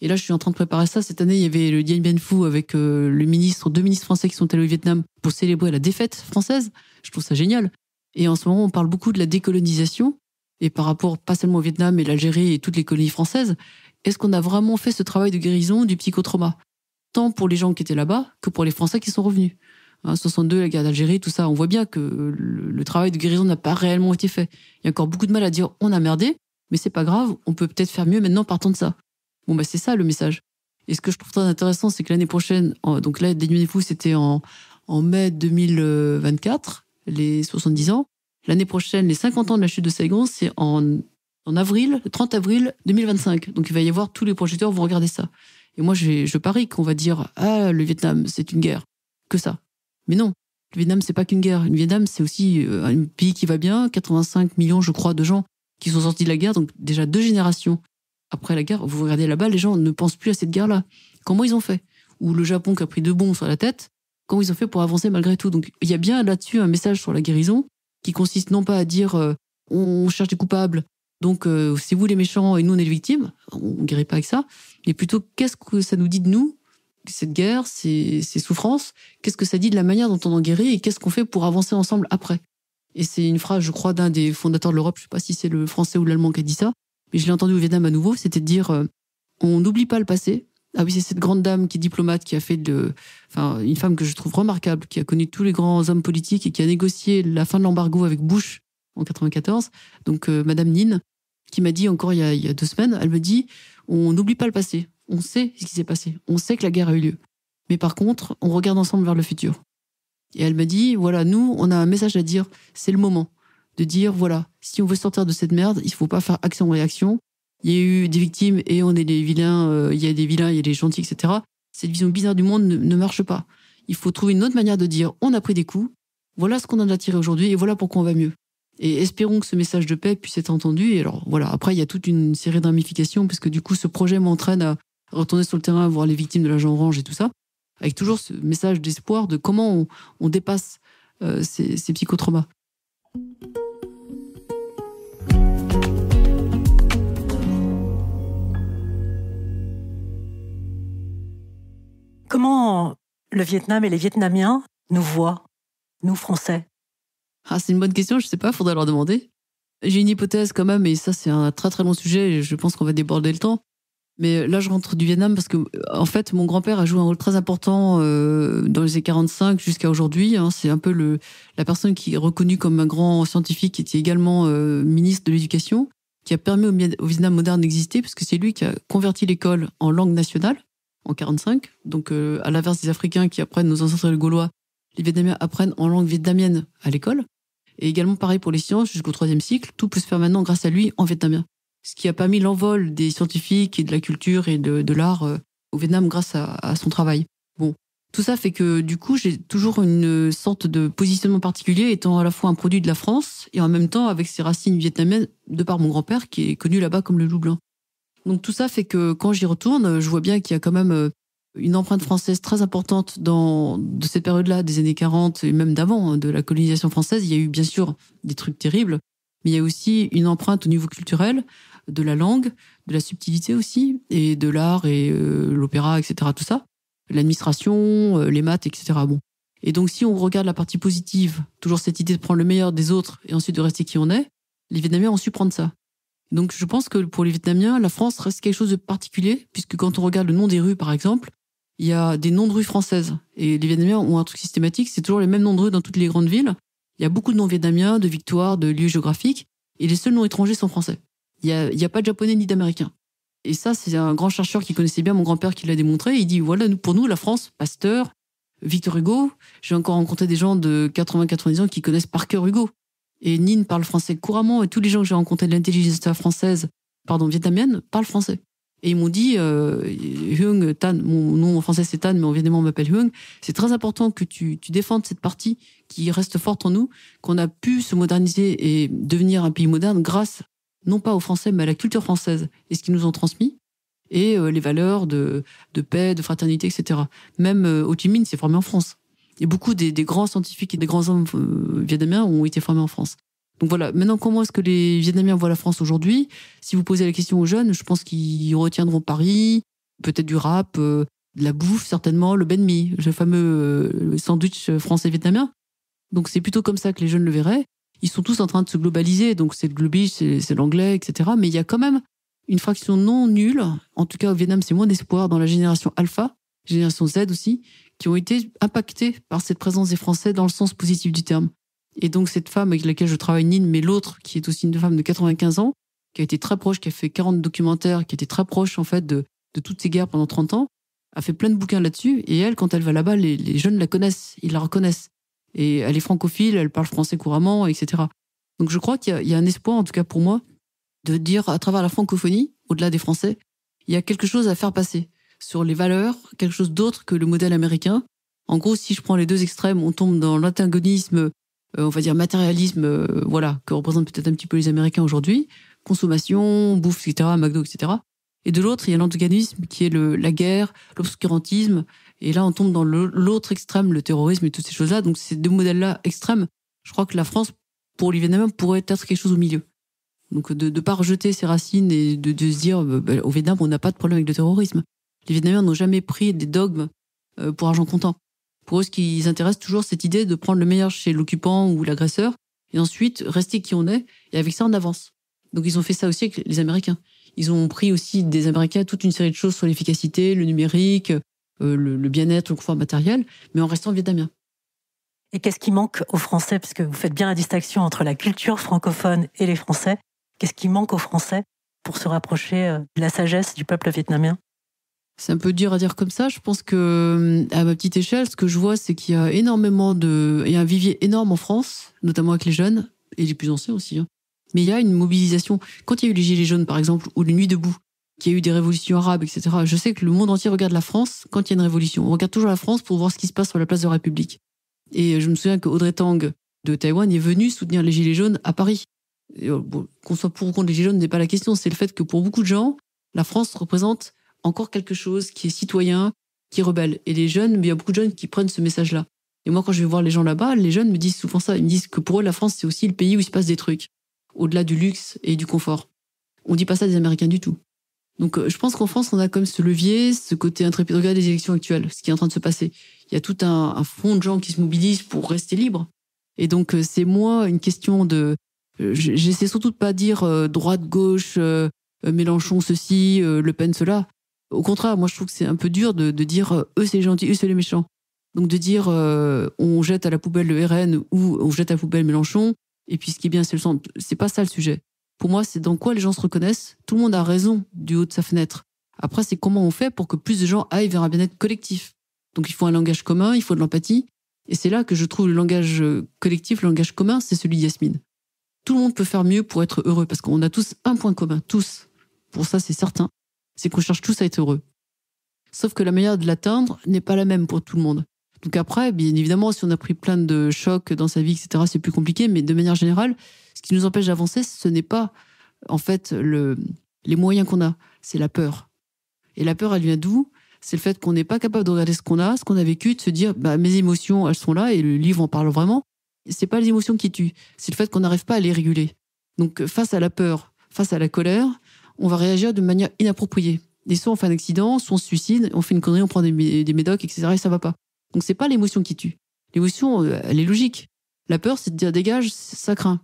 Et là, je suis en train de préparer ça. Cette année, il y avait le Dien Bien Phu avec euh, le ministre, deux ministres français qui sont allés au Vietnam pour célébrer la défaite française. Je trouve ça génial. Et en ce moment, on parle beaucoup de la décolonisation, et par rapport pas seulement au Vietnam, mais l'Algérie et toutes les colonies françaises. Est-ce qu'on a vraiment fait ce travail de guérison du psychotrauma Tant pour les gens qui étaient là-bas que pour les Français qui sont revenus hein, 62, la guerre d'Algérie, tout ça, on voit bien que euh, le, travail de guérison n'a pas réellement été fait. Il y a encore beaucoup de mal à dire on a merdé, mais c'est pas grave, on peut peut-être faire mieux maintenant partant de ça. Bon, bah, c'est ça le message. Et ce que je trouve très intéressant, c'est que l'année prochaine, donc là, dénuez-vous, c'était en, en mai 2024, les 70 ans. L'année prochaine, les 50 ans de la chute de Saigon, c'est en, en avril, le 30 avril 2025. Donc il va y avoir tous les projecteurs vont regarder ça. Et moi, je, je parie qu'on va dire Ah, le Vietnam, c'est une guerre. Que ça. Mais non, le Vietnam, c'est pas qu'une guerre. Le Vietnam, c'est aussi euh, un pays qui va bien, 85 millions, je crois, de gens qui sont sortis de la guerre, donc déjà deux générations après la guerre. Vous regardez là-bas, les gens ne pensent plus à cette guerre-là. Comment ils ont fait Ou le Japon qui a pris deux bombes sur la tête, comment ils ont fait pour avancer malgré tout Donc il y a bien là-dessus un message sur la guérison qui consiste non pas à dire euh, on cherche des coupables, donc euh, c'est vous les méchants et nous on est les victimes, on ne guérit pas avec ça, mais plutôt qu'est-ce que ça nous dit de nous cette guerre, ces, souffrances, qu'est-ce que ça dit de la manière dont on en guérit et qu'est-ce qu'on fait pour avancer ensemble après Et c'est une phrase, je crois, d'un des fondateurs de l'Europe, je ne sais pas si c'est le français ou l'allemand qui a dit ça, mais je l'ai entendu au Vietnam à nouveau, c'était de dire euh, on n'oublie pas le passé. Ah oui, c'est cette grande dame qui est diplomate, qui a fait de, enfin, une femme que je trouve remarquable, qui a connu tous les grands hommes politiques et qui a négocié la fin de l'embargo avec Bush en 94. Donc, euh, Madame Nin, qui m'a dit encore il y, a, il y a deux semaines, elle me dit, on n'oublie pas le passé. On sait ce qui s'est passé. On sait que la guerre a eu lieu. Mais par contre, on regarde ensemble vers le futur. Et elle me dit, voilà, nous, on a un message à dire. C'est le moment de dire, voilà, si on veut sortir de cette merde, il faut pas faire action-réaction. Il y a eu des victimes et on est des vilains, euh, il y a des vilains, il y a des gentils, etc. Cette vision bizarre du monde ne, marche pas. Il faut trouver une autre manière de dire, on a pris des coups, voilà ce qu'on en a tiré aujourd'hui et voilà pourquoi on va mieux. Et espérons que ce message de paix puisse être entendu. Et alors, voilà. Après, il y a toute une série de ramifications, puisque du coup, ce projet m'entraîne à retourner sur le terrain, voir les victimes de l'agent orange et tout ça, avec toujours ce message d'espoir de comment on, on dépasse euh, ces, psychotraumas.
Comment le Vietnam et les Vietnamiens
nous voient, nous Français ah, C'est une bonne question, je ne sais pas, il faudrait leur demander. J'ai une hypothèse quand même, et ça c'est un très très long sujet, et je pense qu'on va déborder le temps. Mais euh, là, je rentre du Vietnam parce que, euh, en fait, mon grand-père a joué un rôle très important euh, dans les années 45 jusqu'à aujourd'hui. Hein. C'est un peu le, la personne qui est reconnue comme un grand scientifique, qui était également ministre de l'Éducation, qui a permis au, Vietnam moderne d'exister, parce que c'est lui qui a converti l'école en langue nationale en 45. Donc, à l'inverse des Africains qui apprennent nos ancêtres Gaulois, les Vietnamiens apprennent en langue vietnamienne à l'école. Et également pareil pour les sciences jusqu'au troisième cycle. Tout plus se faire maintenant grâce à lui en vietnamien ce qui a permis l'envol des scientifiques et de la culture et de, l'art euh, au Vietnam grâce à, son travail. Bon, tout ça fait que du coup, j'ai toujours une sorte de positionnement particulier, étant à la fois un produit de la France et en même temps avec ses racines vietnamiennes de par mon grand-père qui est connu là-bas comme le loup blanc. Donc tout ça fait que quand j'y retourne, je vois bien qu'il y a quand même euh, une empreinte française très importante dans, de cette période-là, des années 40 et même d'avant, hein, de la colonisation française. Il y a eu bien sûr des trucs terribles, mais il y a aussi une empreinte au niveau culturel, de la langue, de la subtilité aussi, et de l'art et euh, l'opéra, etc. Tout ça, l'administration, euh, les maths, etc. Bon. Et donc si on regarde la partie positive, toujours cette idée de prendre le meilleur des autres et ensuite de rester qui on est, les Vietnamiens ont su prendre ça. Donc je pense que pour les Vietnamiens, la France reste quelque chose de particulier, puisque quand on regarde le nom des rues, par exemple, il y a des noms de rues françaises. Et les Vietnamiens ont un truc systématique, c'est toujours les mêmes noms de rues dans toutes les grandes villes. Il y a beaucoup de noms vietnamiens, de victoires, de lieux géographiques, et les seuls noms étrangers sont français. Il n'y a, a pas de japonais ni d'américains Et ça, c'est un grand chercheur qui connaissait bien mon grand-père qui l'a démontré. Il dit, voilà, pour nous, la France, Pasteur, Victor Hugo, j'ai encore rencontré des gens de 80-90 ans qui connaissent par cœur Hugo. Et Nin parle français couramment, et tous les gens que j'ai rencontrés de l'intelligence française, pardon, vietnamienne, parlent français. Et ils m'ont dit, euh, Tan, mon nom en français c'est Tan, mais en vietnamien on m'appelle Hung. C'est très important que tu, tu défendes cette partie qui reste forte en nous, qu'on a pu se moderniser et devenir un pays moderne grâce non pas aux Français, mais à la culture française et ce qu'ils nous ont transmis, et euh, les valeurs de, de, paix, de fraternité, etc. Même euh, Ho Minh s'est formé en France. Et beaucoup des, des, grands scientifiques et des grands hommes euh, vietnamiens ont été formés en France. Donc voilà, maintenant comment est-ce que les Vietnamiens voient la France aujourd'hui Si vous posez la question aux jeunes, je pense qu'ils retiendront Paris, peut-être du rap, euh, de la bouffe certainement, le Benmi le fameux euh, sandwich français-vietnamien. Donc c'est plutôt comme ça que les jeunes le verraient. Ils sont tous en train de se globaliser, donc c'est le globish, c'est l'anglais, etc. Mais il y a quand même une fraction non nulle, en tout cas au Vietnam c'est moins d'espoir dans la génération alpha, génération Z aussi, qui ont été impactés par cette présence des Français dans le sens positif du terme. Et donc cette femme avec laquelle je travaille, Nine, mais l'autre, qui est aussi une femme de 95 ans, qui a été très proche, qui a fait 40 documentaires, qui a été très proche en fait de, toutes ces guerres pendant 30 ans, a fait plein de bouquins là-dessus. Et elle, quand elle va là-bas, les, jeunes la connaissent, ils la reconnaissent. Et elle est francophile, elle parle français couramment, etc. Donc je crois qu'il y, a un espoir, en tout cas pour moi, de dire à travers la francophonie, au-delà des Français, il y a quelque chose à faire passer sur les valeurs, quelque chose d'autre que le modèle américain. En gros, si je prends les deux extrêmes, on tombe dans l'antagonisme euh, on va dire matérialisme, euh, voilà, que représentent peut-être un petit peu les Américains aujourd'hui, consommation, bouffe, etc., McDo, etc. Et de l'autre, il y a l'antagonisme qui est la guerre, l'obscurantisme. Et là, on tombe dans l'autre extrême, le terrorisme et toutes ces choses-là. Donc, ces deux modèles-là extrêmes, je crois que la France, pour les Vietnamiens, pourrait être quelque chose au milieu. Donc, de ne pas rejeter ses racines et de, se dire, bah, bah, au Vietnam, on n'a pas de problème avec le terrorisme. Les Vietnamiens n'ont jamais pris des dogmes euh, pour argent comptant. Pour eux, ce qui les intéresse toujours, cette idée de prendre le meilleur chez l'occupant ou l'agresseur, et ensuite rester qui on est, et avec ça, on avance. Donc ils ont fait ça aussi avec les Américains. Ils ont pris aussi des Américains toute une série de choses sur l'efficacité, le numérique, euh, le, bien-être, le confort matériel, mais en restant vietnamien.
Et qu'est-ce qui manque aux Français puisque vous faites bien la distinction entre la culture francophone et les Français. Qu'est-ce qui manque aux Français pour se rapprocher euh, de la sagesse du peuple vietnamien
c'est un peu dur à dire comme ça. Je pense que euh, à ma petite échelle, ce que je vois, c'est qu'il y a énormément de, il y a un vivier énorme en France, notamment avec les jeunes et les plus anciens aussi. Hein. Mais il y a une mobilisation. Quand il y a eu les Gilets jaunes, par exemple, ou les Nuits debout, qu'il y a eu des révolutions arabes, etc. Je sais que le monde entier regarde la France quand il y a une révolution. On regarde toujours la France pour voir ce qui se passe sur la place de la République. Et je me souviens que Audrey Tang de Taïwan est venue soutenir les Gilets jaunes à Paris. Euh, qu'on soit pour ou contre les Gilets jaunes n'est pas la question. C'est le fait que pour beaucoup de gens, la France représente encore quelque chose qui est citoyen, qui est rebelle. Et les jeunes, il y a beaucoup de jeunes qui prennent ce message-là. Et moi, quand je vais voir les gens là-bas, les jeunes me disent souvent ça. Ils me disent que pour eux, la France, c'est aussi le pays où il se passe des trucs, au-delà du luxe et du confort. On dit pas ça des Américains du tout. Donc, euh, je pense qu'en France, on a comme ce levier, ce côté intrépide. Regarde les élections actuelles, ce qui est en train de se passer. Il y a tout un, fond de gens qui se mobilisent pour rester libres. Et donc, euh, c'est moi une question de. Euh, j'essaie surtout de pas dire droite, gauche, Mélenchon, ceci, Le Pen, cela. Au contraire, moi je trouve que c'est un peu dur de, dire euh, eux c'est les gentils, eux c'est les méchants. Donc de dire euh, on jette à la poubelle le RN ou on jette à la poubelle Mélenchon, et puis ce qui est bien c'est le centre. C'est pas ça le sujet. Pour moi, c'est dans quoi les gens se reconnaissent. Tout le monde a raison du haut de sa fenêtre. Après, c'est comment on fait pour que plus de gens aillent vers un bien-être collectif. Donc il faut un langage commun, il faut de l'empathie. Et c'est là que je trouve le langage euh, collectif, le langage commun, c'est celui d'Yasmine. Tout le monde peut faire mieux pour être heureux, parce qu'on a tous un point commun, tous. Pour ça, c'est certain c'est qu'on cherche tous à être heureux. Sauf que la manière de l'atteindre n'est pas la même pour tout le monde. Donc après, bien évidemment, si on a pris plein de chocs dans sa vie, etc., c'est plus compliqué. Mais de manière générale, ce qui nous empêche d'avancer, ce n'est pas en fait le, les moyens qu'on a, c'est la peur. Et la peur, elle vient d'où C'est le fait qu'on n'est pas capable de regarder ce qu'on a, ce qu'on a vécu, de se dire, bah, mes émotions, elles sont là, et le livre en parle vraiment. Ce C'est pas les émotions qui tuent, c'est le fait qu'on n'arrive pas à les réguler. Donc face à la peur, face à la colère, on va réagir de manière inappropriée. Et soit on fait un accident, soit on se suicide, on fait une connerie, on prend des, médocs, etc. Et ça va pas. Donc c'est pas l'émotion qui tue. L'émotion, euh, elle est logique. La peur, c'est de dire dégage, ça craint.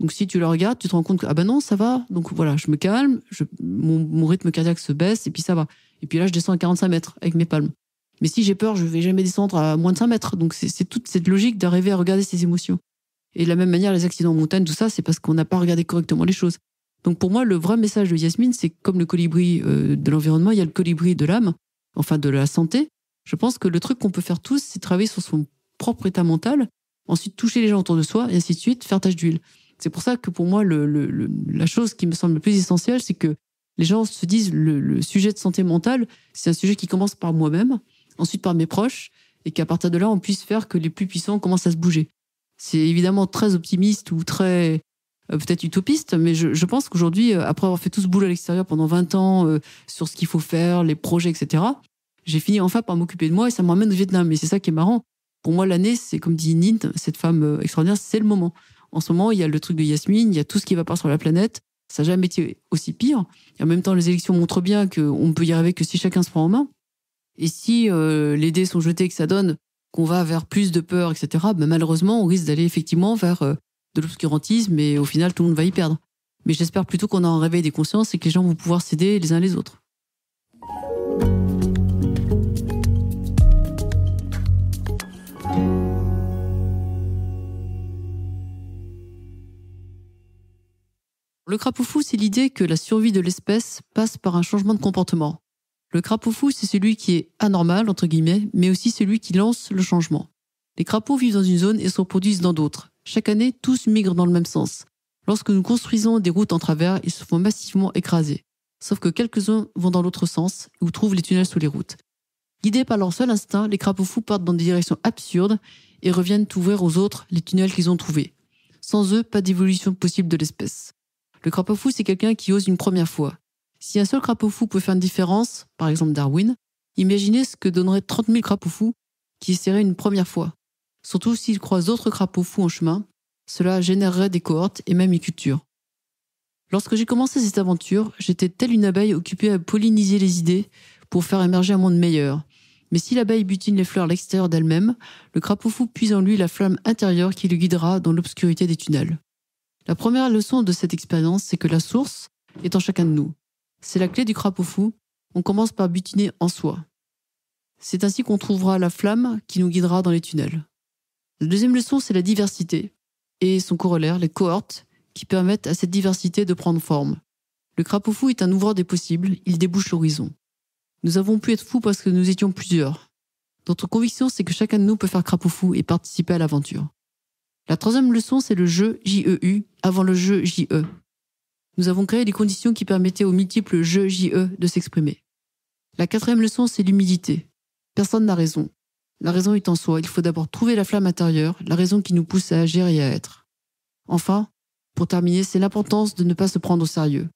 Donc si tu le regardes, tu te rends compte que ah ben non, ça va. Donc voilà, je me calme, mon, rythme cardiaque se baisse et puis ça va. Et puis là, je descends à 45 mètres avec mes palmes. Mais si j'ai peur, je vais jamais descendre à moins de 5 mètres. Donc c'est toute cette logique d'arriver à regarder ses émotions. Et de la même manière, les accidents en montagne, tout ça, c'est parce qu'on n'a pas regardé correctement les choses. Donc pour moi, le vrai message de Yasmine, c'est comme le colibri euh, de l'environnement, il y a le colibri de l'âme, enfin de la santé. Je pense que le truc qu'on peut faire tous, c'est travailler sur son propre état mental, ensuite toucher les gens autour de soi, et ainsi de suite, faire tâche d'huile. C'est pour ça que pour moi, le, la chose qui me semble le plus essentielle, c'est que les gens se disent le, sujet de santé mentale, c'est un sujet qui commence par moi-même, ensuite par mes proches, et qu'à partir de là, on puisse faire que les plus puissants commencent à se bouger. C'est évidemment très optimiste ou très euh, peut-être utopiste, mais je, pense qu'aujourd'hui, euh, après avoir fait tout ce boulot à l'extérieur pendant 20 ans euh, sur ce qu'il faut faire, les projets, etc., j'ai fini enfin par m'occuper de moi et ça m'emmène au Vietnam. Et c'est ça qui est marrant. Pour moi, l'année, c'est comme dit Nint, cette femme extraordinaire, c'est le moment. En ce moment, il y a le truc de Yasmine, il y a tout ce qui va pas sur la planète. Ça n'a jamais été aussi pire. Et en même temps, les élections montrent bien qu'on peut y arriver que si chacun se prend en main. Et si les dés sont jetés et que ça donne qu'on va vers plus de peur, etc., Mais ben, malheureusement, on risque d'aller effectivement vers de l'obscurantisme et au final, tout le monde va y perdre. Mais j'espère plutôt qu'on a un réveil des consciences et que les gens vont pouvoir s'aider les uns les autres. Le crapaud fou, c'est l'idée que la survie de l'espèce passe par un changement de comportement. Le crapaud fou, c'est celui qui est anormal, entre guillemets, mais aussi celui qui lance le changement. Les crapauds vivent dans une zone et se reproduisent dans d'autres. Chaque année, tous migrent dans le même sens. Lorsque nous construisons des routes en travers, ils se font massivement écraser. Sauf que quelques-uns vont dans l'autre sens, ou trouvent les tunnels sous les routes. Guidés par leur seul instinct, les crapauds fous partent dans des directions absurdes et reviennent ouvrir aux autres les tunnels qu'ils ont trouvés. Sans eux, pas d'évolution possible de l'espèce. Le crapaud fou, c'est quelqu'un qui ose une première fois. Si un seul crapaud fou peut faire une différence, par exemple Darwin, imaginez ce que donneraient 30 000 crapauds fous qui essaieraient une première fois surtout s'ils croisent d'autres crapauds fous en chemin. Cela générerait des cohortes et même une culture. Lorsque j'ai commencé cette aventure, j'étais telle une abeille occupée à polliniser les idées pour faire émerger un monde meilleur. Mais si l'abeille butine les fleurs à l'extérieur d'elle-même, le crapaud fou puise en lui la flamme intérieure qui le guidera dans l'obscurité des tunnels. La première leçon de cette expérience, c'est que la source est en chacun de nous. C'est la clé du crapaud fou. On commence par butiner en soi. C'est ainsi qu'on trouvera la flamme qui nous guidera dans les tunnels. La deuxième leçon, c'est la diversité et son corollaire, les cohortes, qui permettent à cette diversité de prendre forme. Le crapaud fou est un ouvreur des possibles, il débouche l'horizon. Nous avons pu être fous parce que nous étions plusieurs. Notre conviction, c'est que chacun de nous peut faire crapaud fou et participer à l'aventure. La troisième leçon, c'est le jeu JEU avant le jeu JE. Nous avons créé des conditions qui permettaient aux multiples jeux JE de s'exprimer. La quatrième leçon, c'est l'humilité. Personne n'a raison. La raison est en soi, il faut d'abord trouver la flamme intérieure, la raison qui nous pousse à agir et à être. Enfin, pour terminer, c'est l'importance de ne pas se prendre au sérieux.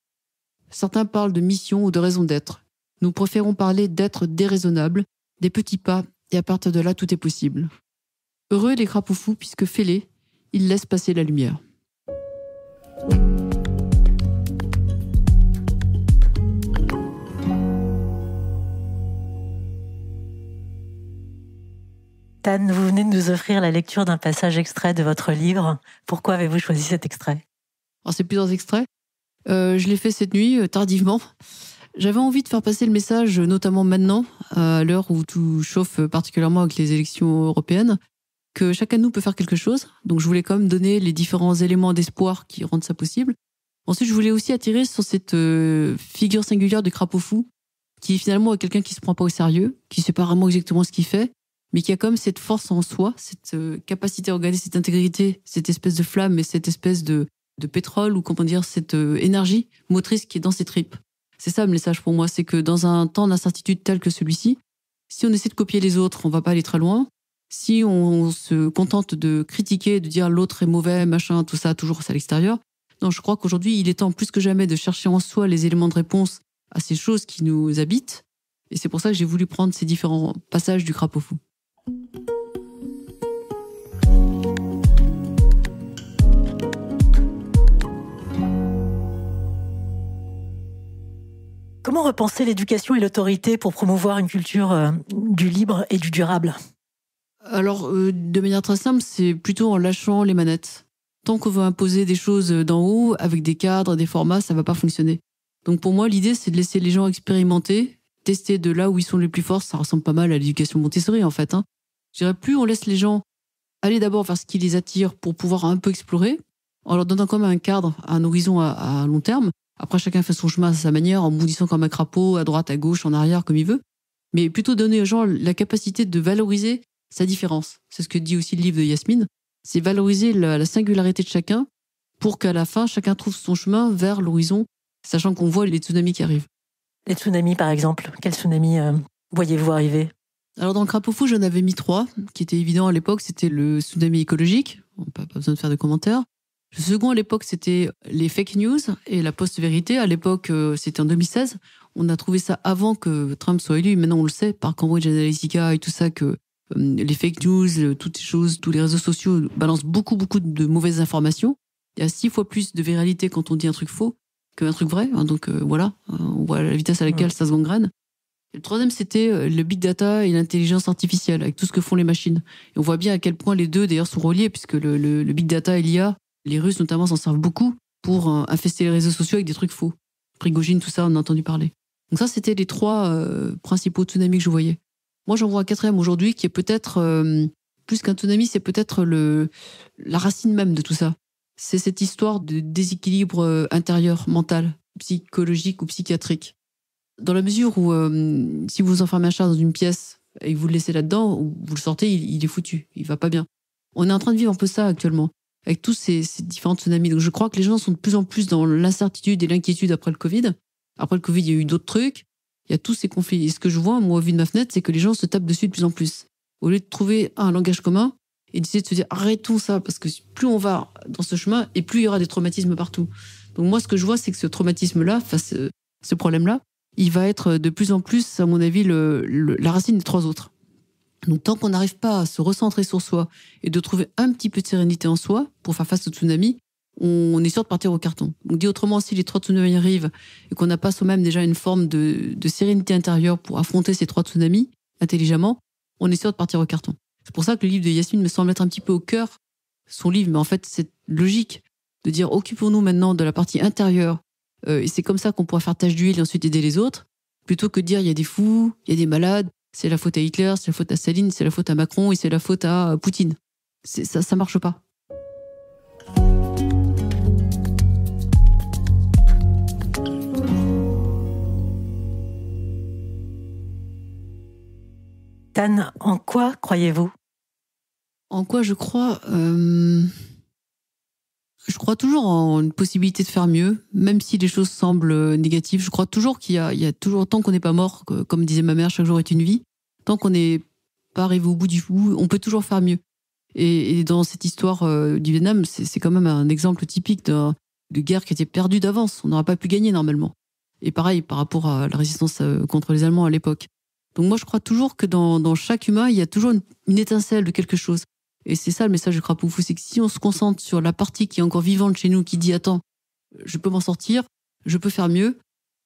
Certains parlent de mission ou de raison d'être. Nous préférons parler d'être déraisonnable, des petits pas, et à partir de là, tout est possible. Heureux les fous puisque fêlés, ils laissent passer la lumière.
Tan, vous venez de nous offrir la lecture d'un passage extrait de votre livre. Pourquoi avez-vous choisi cet extrait
c'est plusieurs extraits. Euh, je l'ai fait cette nuit, euh, tardivement. J'avais envie de faire passer le message, euh, notamment maintenant, à l'heure où tout chauffe particulièrement avec les élections européennes, que chacun de nous peut faire quelque chose. Donc je voulais quand même donner les différents éléments d'espoir qui rendent ça possible. Ensuite, je voulais aussi attirer sur cette figure singulière du crapaud fou, qui finalement est quelqu'un qui se prend pas au sérieux, qui sait pas vraiment exactement ce qu'il fait, mais qui a comme cette force en soi, cette euh, capacité à organiser cette intégrité, cette espèce de flamme et cette espèce de, de pétrole ou comment dire, cette euh, énergie motrice qui est dans ses tripes. C'est ça le message pour moi, c'est que dans un temps d'incertitude tel que celui-ci, si on essaie de copier les autres, on va pas aller très loin. Si on se contente de critiquer, de dire l'autre est mauvais, machin, tout ça, toujours à l'extérieur, non, je crois qu'aujourd'hui, il est temps plus que jamais de chercher en soi les éléments de réponse à ces choses qui nous habitent. Et c'est pour ça que j'ai voulu prendre ces différents passages du crapaud fou.
Comment repenser l'éducation et l'autorité pour
promouvoir une culture euh, du libre et du durable Alors, euh, de manière très simple, c'est plutôt en lâchant les manettes. Tant qu'on veut imposer des choses euh, d'en haut, avec des cadres, des formats, ça va pas fonctionner. Donc pour moi, l'idée, c'est de laisser les gens expérimenter, tester de là où ils sont les plus forts, ça ressemble pas mal à l'éducation Montessori en fait. Hein. Je dirais plus on laisse les gens aller d'abord vers ce qui les attire pour pouvoir un peu explorer, en leur donnant comme un cadre, un horizon à, long terme. Après, chacun fait son chemin à sa manière, en bondissant comme un crapaud, à droite, à gauche, en arrière, comme il veut. Mais plutôt donner aux gens la capacité de valoriser sa différence. C'est ce que dit aussi le livre de Yasmine. C'est valoriser la singularité de chacun pour qu'à la fin, chacun trouve son chemin vers l'horizon, sachant qu'on voit les tsunamis qui arrivent. Les tsunamis, par exemple, quel tsunami euh, voyez-vous arriver alors dans le crapaud fou, j'en avais mis trois, qui étaient évidents à l'époque, c'était le tsunami écologique, pas, pas besoin de faire de commentaires. Le second à l'époque, c'était les fake news et la post-vérité. À l'époque, euh, c'était en 2016. On a trouvé ça avant que Trump soit élu. Maintenant, on le sait par Cambridge Analytica et tout ça que euh, les fake news, toutes ces choses, tous les réseaux sociaux balancent beaucoup, beaucoup de mauvaises informations. Il y a six fois plus de viralité quand on dit un truc faux qu'un truc vrai. Hein, donc euh, voilà, euh, on voit la vitesse à laquelle ça se gangrène. le troisième, c'était euh, le big data et l'intelligence artificielle, avec tout ce que font les machines. Et on voit bien à quel point les deux, d'ailleurs, sont reliés, puisque le, big data et l'IA, les Russes notamment s'en servent beaucoup pour infester les réseaux sociaux avec des trucs faux. Prigogine, tout ça, on a entendu parler. Donc ça, c'était les trois principaux tsunamis que je voyais. Moi, j'en vois un quatrième aujourd'hui qui est peut-être, plus qu'un tsunami, c'est peut-être la racine même de tout ça c'est cette histoire de déséquilibre euh, intérieur, mental, psychologique ou psychiatrique. Dans la mesure où, euh, si vous enfermez un chat dans une pièce et vous le laissez là-dedans, ou vous le sortez, il, est foutu, il va pas bien. On est en train de vivre un peu ça actuellement, avec tous ces, différents tsunamis. Donc je crois que les gens sont de plus en plus dans l'incertitude et l'inquiétude après le Covid. Après le Covid, il y a eu d'autres trucs, il y a tous ces conflits. Et ce que je vois, moi, au vu de ma fenêtre, c'est que les gens se tapent dessus de plus en plus. Au lieu de trouver un langage commun, et d'essayer de se dire arrêtons ça, parce que plus on va dans ce chemin, et plus il y aura des traumatismes partout. Donc moi, ce que je vois, c'est que ce traumatisme-là, face ce, euh, ce problème-là, il va être euh, de plus en plus, à mon avis, la racine des trois autres. Donc tant qu'on n'arrive pas à se recentrer sur soi et de trouver un petit peu de sérénité en soi pour faire face au tsunami, on est sûr de partir au carton. Donc dit autrement, si les trois tsunamis arrivent et qu'on n'a pas soi-même déjà une forme de sérénité intérieure pour affronter ces trois tsunamis intelligemment, on est sûr de partir au carton. C'est pour ça que le livre de Yasmine me semble être un petit peu au cœur son livre, mais en fait c'est logique de dire occupons-nous maintenant de la partie intérieure euh, et c'est comme ça qu'on pourra faire tâche d'huile et ensuite aider les autres, plutôt que de dire il y a des fous, il y a des malades, c'est la faute à Hitler, c'est la faute à Saline, c'est la faute à Macron et c'est la faute à euh, Poutine. Ça, ça marche pas. Tan, en quoi croyez-vous En quoi je crois euh, Je crois toujours en une possibilité de faire mieux, même si les choses semblent négatives. Je crois toujours qu'il y, a toujours, tant qu'on n'est pas mort, comme disait ma mère, chaque jour est une vie, tant qu'on n'est pas arrivé au bout du bout, on peut toujours faire mieux. Et, dans cette histoire euh, du Vietnam, c'est quand même un exemple typique de, de guerre qui était perdue d'avance. On n'aurait pas pu gagner normalement. Et pareil par rapport à la résistance euh, contre les Allemands à l'époque. Donc moi, je crois toujours que dans, dans chaque humain, il y a toujours une, étincelle de quelque chose. Et c'est ça le message pour vous c'est que si on se concentre sur la partie qui est encore vivante chez nous, qui dit attends, je peux m'en sortir, je peux faire mieux,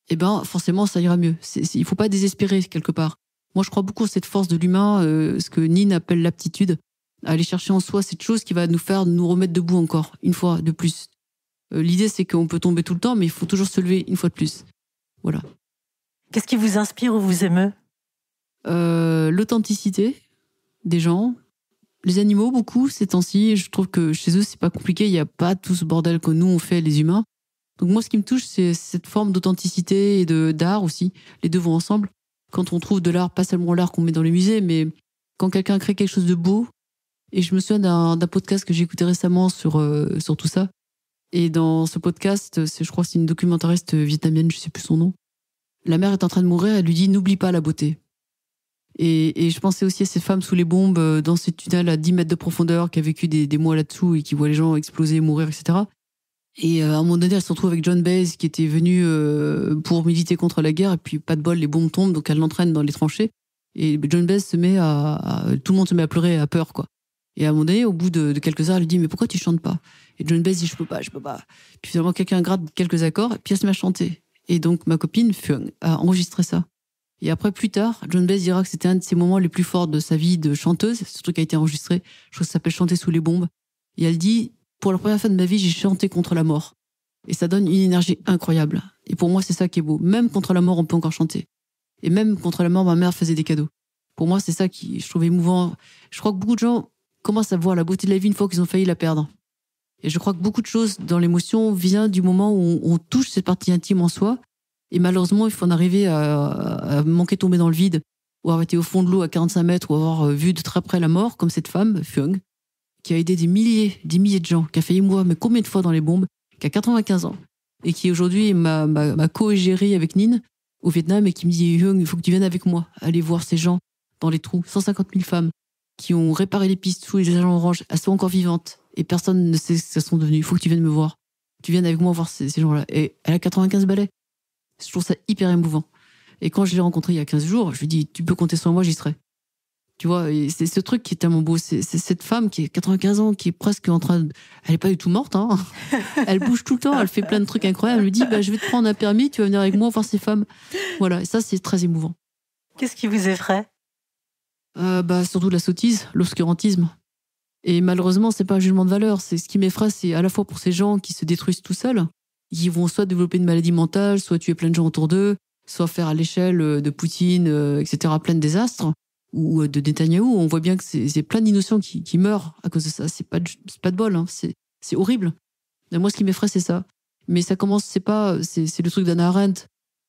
eh ben forcément ça ira mieux. Il il faut pas désespérer quelque part. Moi, je crois beaucoup en cette force de l'humain, euh, ce que Nin appelle l'aptitude, à aller chercher en soi cette chose qui va nous faire nous remettre debout encore, une fois de plus. Euh, l'idée, c'est qu'on peut tomber tout le temps, mais il faut toujours se lever une fois de plus. Voilà. Qu'est-ce qui vous inspire ou vous émeut euh, l'authenticité des gens. Les animaux, beaucoup, ces temps-ci, je trouve que chez eux, c'est pas compliqué, il n'y a pas tout ce bordel que nous, on fait, les humains. Donc moi, ce qui me touche, c'est cette forme d'authenticité et de d'art aussi. Les deux vont ensemble. Quand on trouve de l'art, pas seulement l'art qu'on met dans les musées, mais quand quelqu'un crée quelque chose de beau. Et je me souviens d'un podcast que j'ai écouté récemment sur euh, sur tout ça. Et dans ce podcast, c'est je crois c'est une documentariste vietnamienne, je sais plus son nom. La mère est en train de mourir, elle lui dit n'oublie pas la beauté. Et, je pensais aussi à cette femme sous les bombes, euh, dans ce tunnel à 10 mètres de profondeur, qui a vécu des, mois là-dessous et qui voit les gens exploser, mourir, etc. Et euh, à un moment donné, elle se retrouve avec John Baez, qui était venu euh, pour militer contre la guerre, et puis pas de bol, les bombes tombent, donc elle l'entraîne dans les tranchées. Et John Baez se met à, Tout le monde se met à pleurer, à peur, quoi. Et à un moment donné, au bout de, quelques heures, elle lui dit Mais pourquoi tu chantes pas Et John Baez dit Je peux pas, je peux pas. Puis finalement, quelqu'un gratte quelques accords, et puis elle se met à chanter. Et donc, ma copine a enregistré ça. Et après, plus tard, John Baez dira que c'était un de ses moments les plus forts de sa vie de chanteuse. Ce truc a été enregistré. Je crois que ça s'appelle Chanter sous les bombes. Et elle dit, pour la première fois de ma vie, j'ai chanté contre la mort. Et ça donne une énergie incroyable. Et pour moi, c'est ça qui est beau. Même contre la mort, on peut encore chanter. Et même contre la mort, ma mère faisait des cadeaux. Pour moi, c'est ça qui, je trouvais émouvant. Je crois que beaucoup de gens commencent à voir la beauté de la vie une fois qu'ils ont failli la perdre. Et je crois que beaucoup de choses dans l'émotion vient du moment où on touche cette partie intime en soi et malheureusement, il faut en arriver à, manquer tomber dans le vide, ou avoir été au fond de l'eau à 45 mètres, ou avoir euh, vu de très près la mort, comme cette femme, Fung, qui a aidé des milliers, des milliers de gens, qui a failli mourir, mais combien de fois dans les bombes, qui a 95 ans, et qui aujourd'hui ma, co égéré avec Nin au Vietnam, et qui me dit, Fung, il faut que tu viennes avec moi, aller voir ces gens dans les trous, 150 000 femmes qui ont réparé les pistes sous les agents orange, elles sont encore vivantes et personne ne sait ce qu'elles sont devenues. Il faut que tu viennes me voir. Tu viennes avec moi voir ces, ces gens-là. Et elle a 95 balais. Je trouve ça hyper émouvant. Et quand je l'ai rencontré il y a 15 jours, je lui ai dit, tu peux compter sur moi, j'y serai. Tu vois, c'est ce truc qui est tellement beau. C'est cette femme qui est 95 ans, qui est presque en train de... Elle est pas du tout morte, hein. Elle bouge tout le temps, elle fait plein de trucs incroyables. Elle lui dit, bah, je vais te prendre un permis, tu vas venir avec moi voir ces femmes. Voilà, et ça, c'est très émouvant. Qu'est-ce qui vous effraie euh, bah, Surtout la sottise, l'obscurantisme. Et malheureusement, c'est pas un jugement de valeur. C'est ce qui m'effraie, c'est à la fois pour ces gens qui se détruisent tout seuls, ils vont soit développer une maladie mentale, soit tuer plein de gens autour d'eux, soit faire à l'échelle euh, de Poutine, euh, etc., plein de désastres, ou euh, de Netanyahou. On voit bien que c'est plein d'innocents qui, meurent à cause de ça. C'est pas, de, pas de bol, hein. c'est horrible. moi, ce qui m'effraie, c'est ça. Mais ça commence, c'est pas, c'est le truc d'Anna Arendt.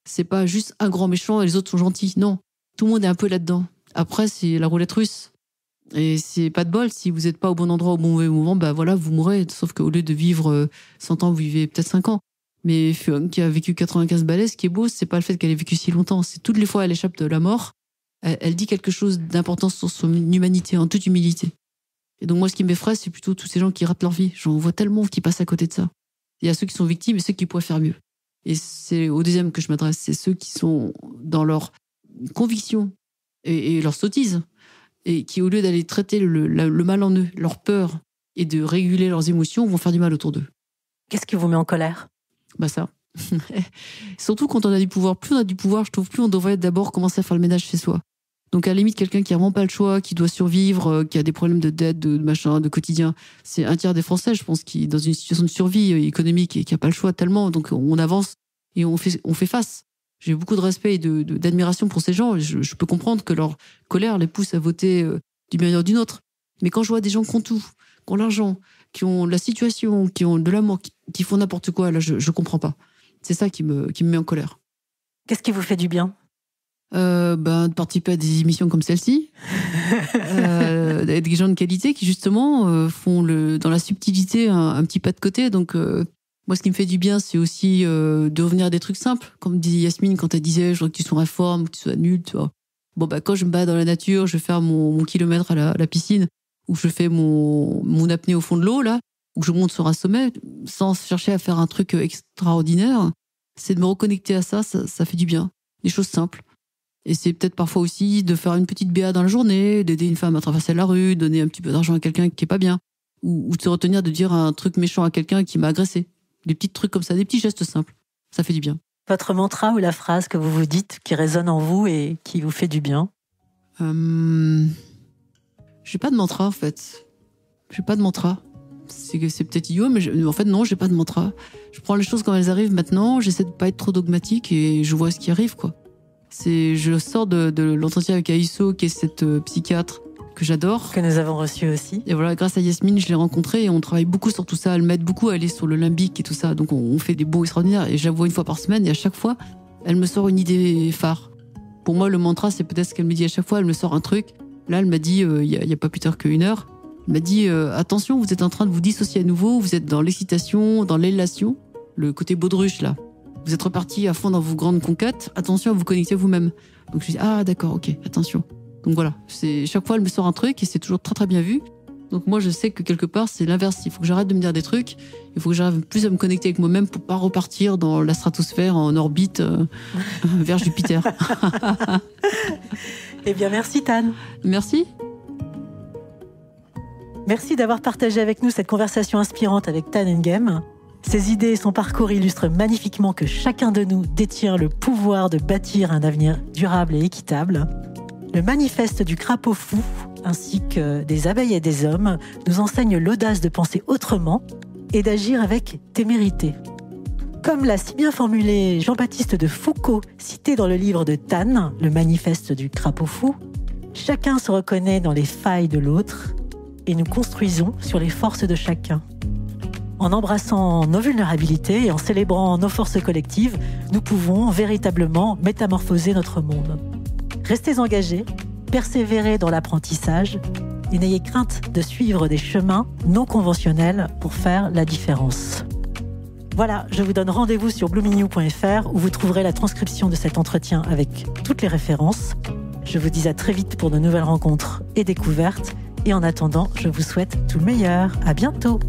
C'est pas juste un grand méchant et les autres sont gentils. Non. Tout le monde est un peu là-dedans. Après, c'est la roulette russe. Et c'est pas de bol, si vous n'êtes pas au bon endroit au bon moment, bah voilà, vous mourrez. Sauf qu'au lieu de vivre 100 ans, vous vivez peut-être 5 ans. Mais qui a vécu 95 balais, ce qui est beau, c'est pas le fait qu'elle ait vécu si longtemps, c'est toutes les fois elle échappe de la mort, elle, dit quelque chose d'important sur son humanité, en toute humilité. Et donc moi, ce qui m'effraie, c'est plutôt tous ces gens qui ratent leur vie. J'en vois tellement qui passent à côté de ça. Il y a ceux qui sont victimes et ceux qui pourraient faire mieux. Et c'est au deuxième que je m'adresse, c'est ceux qui sont dans leur conviction et, leur sottise, et qui, au lieu d'aller traiter le mal en eux, leur peur, et de réguler leurs émotions, vont faire du mal autour d'eux. Qu'est-ce qui vous met en colère bah ça. Surtout quand on a du pouvoir. Plus on a du pouvoir, je trouve, plus on devrait d'abord commencer à faire le ménage chez soi. Donc à la limite, quelqu'un qui n'a vraiment pas le choix, qui doit survivre, euh, qui a des problèmes de dette, de, machin, de quotidien, c'est un tiers des Français, je pense, qui est dans une situation de survie euh, économique et qui n'a pas le choix tellement. Donc on avance et on fait, on fait face. J'ai beaucoup de respect et d'admiration pour ces gens. Je, peux comprendre que leur colère les pousse à voter euh, du meilleur ou d'une autre. Mais quand je vois des gens qui ont tout, qui ont l'argent, qui ont la situation, qui ont de l'amour, qui, font n'importe quoi, là, je comprends pas. C'est ça qui me, qui me met en colère. Qu'est-ce qui vous fait du bien euh, ben, de participer à des émissions comme celle-ci, euh, des gens de qualité qui justement euh, font le, dans la subtilité un, petit pas de côté. Donc moi, ce qui me fait du bien, c'est aussi de revenir à des trucs simples, comme disait Yasmine quand elle disait, je veux que tu sois en forme, que tu sois nul, Bon bah quand je me bats dans la nature, je vais faire mon, kilomètre à la piscine où je fais mon, mon apnée au fond de l'eau, là, où je monte sur un sommet, sans chercher à faire un truc euh, extraordinaire, c'est de me reconnecter à ça, ça, fait du bien. Des choses simples. Et c'est peut-être parfois aussi de faire une petite BA dans la journée, d'aider une femme à traverser la rue, donner un petit peu d'argent à quelqu'un qui est pas bien, ou, de se retenir de dire un truc méchant à quelqu'un qui m'a agressé. Des petits trucs comme ça, des petits gestes simples. Ça fait du bien. Votre mantra ou la phrase que vous vous dites qui résonne en vous et qui vous fait du bien hum. J'ai pas de mantra en fait. J'ai pas de mantra. C'est que c'est peut-être idiot, mais en fait non, j'ai pas de mantra. Je prends les choses quand elles arrivent maintenant. J'essaie de pas être trop dogmatique et je vois ce qui arrive quoi. C'est je sors de, l'entretien avec Aïsso qui est cette euh, psychiatre que j'adore. Que nous avons reçu aussi. Et voilà, grâce à Yasmine, je l'ai rencontrée et on travaille beaucoup sur tout ça. Elle m'aide beaucoup à aller sur le limbique et tout ça. Donc on, fait des bons extraordinaires et je la vois une fois par semaine et à chaque fois, elle me sort une idée phare. Pour moi, le mantra, c'est peut-être ce qu'elle me dit à chaque fois. Elle me sort un truc Là, elle m'a dit, euh, il n'y a, pas plus tard qu'une heure, elle m'a dit, euh, attention, vous êtes en train de vous dissocier à nouveau, vous êtes dans l'excitation, dans l'élation, le côté baudruche, là. Vous êtes reparti à fond dans vos grandes conquêtes, attention à vous connecter vous-même. Donc je ai dis, ah d'accord, ok, attention. Donc voilà, c'est chaque fois, elle me sort un truc et c'est toujours très très bien vu. Donc moi, je sais que quelque part, c'est l'inverse. Il faut que j'arrête de me dire des trucs. Il faut que j'arrive plus à me connecter avec moi-même pour pas repartir dans la stratosphère en orbite euh, vers Jupiter. Eh bien, merci, Tan. Merci. Merci d'avoir
partagé avec nous cette conversation inspirante avec Tan Engem. Ses idées et son parcours illustrent magnifiquement que chacun de nous détient le pouvoir de bâtir un avenir durable et équitable. Le manifeste du crapaud fou, ainsi que des abeilles et des hommes, nous enseigne l'audace de penser autrement et d'agir avec témérité. Comme l'a si bien formulé Jean-Baptiste de Foucault, cité dans le livre de Tannes, Le manifeste du crapaud fou, chacun se reconnaît dans les failles de l'autre et nous construisons sur les forces de chacun. En embrassant nos vulnérabilités et en célébrant nos forces collectives, nous pouvons véritablement métamorphoser notre monde. Restez engagés, persévérez dans l'apprentissage et n'ayez crainte de suivre des chemins non conventionnels pour faire la différence. Voilà, je vous donne rendez-vous sur bloomingnew.fr où vous trouverez la transcription de cet entretien avec toutes les références. Je vous dis à très vite pour de nouvelles rencontres et découvertes. Et en attendant, je vous souhaite tout le meilleur. À bientôt!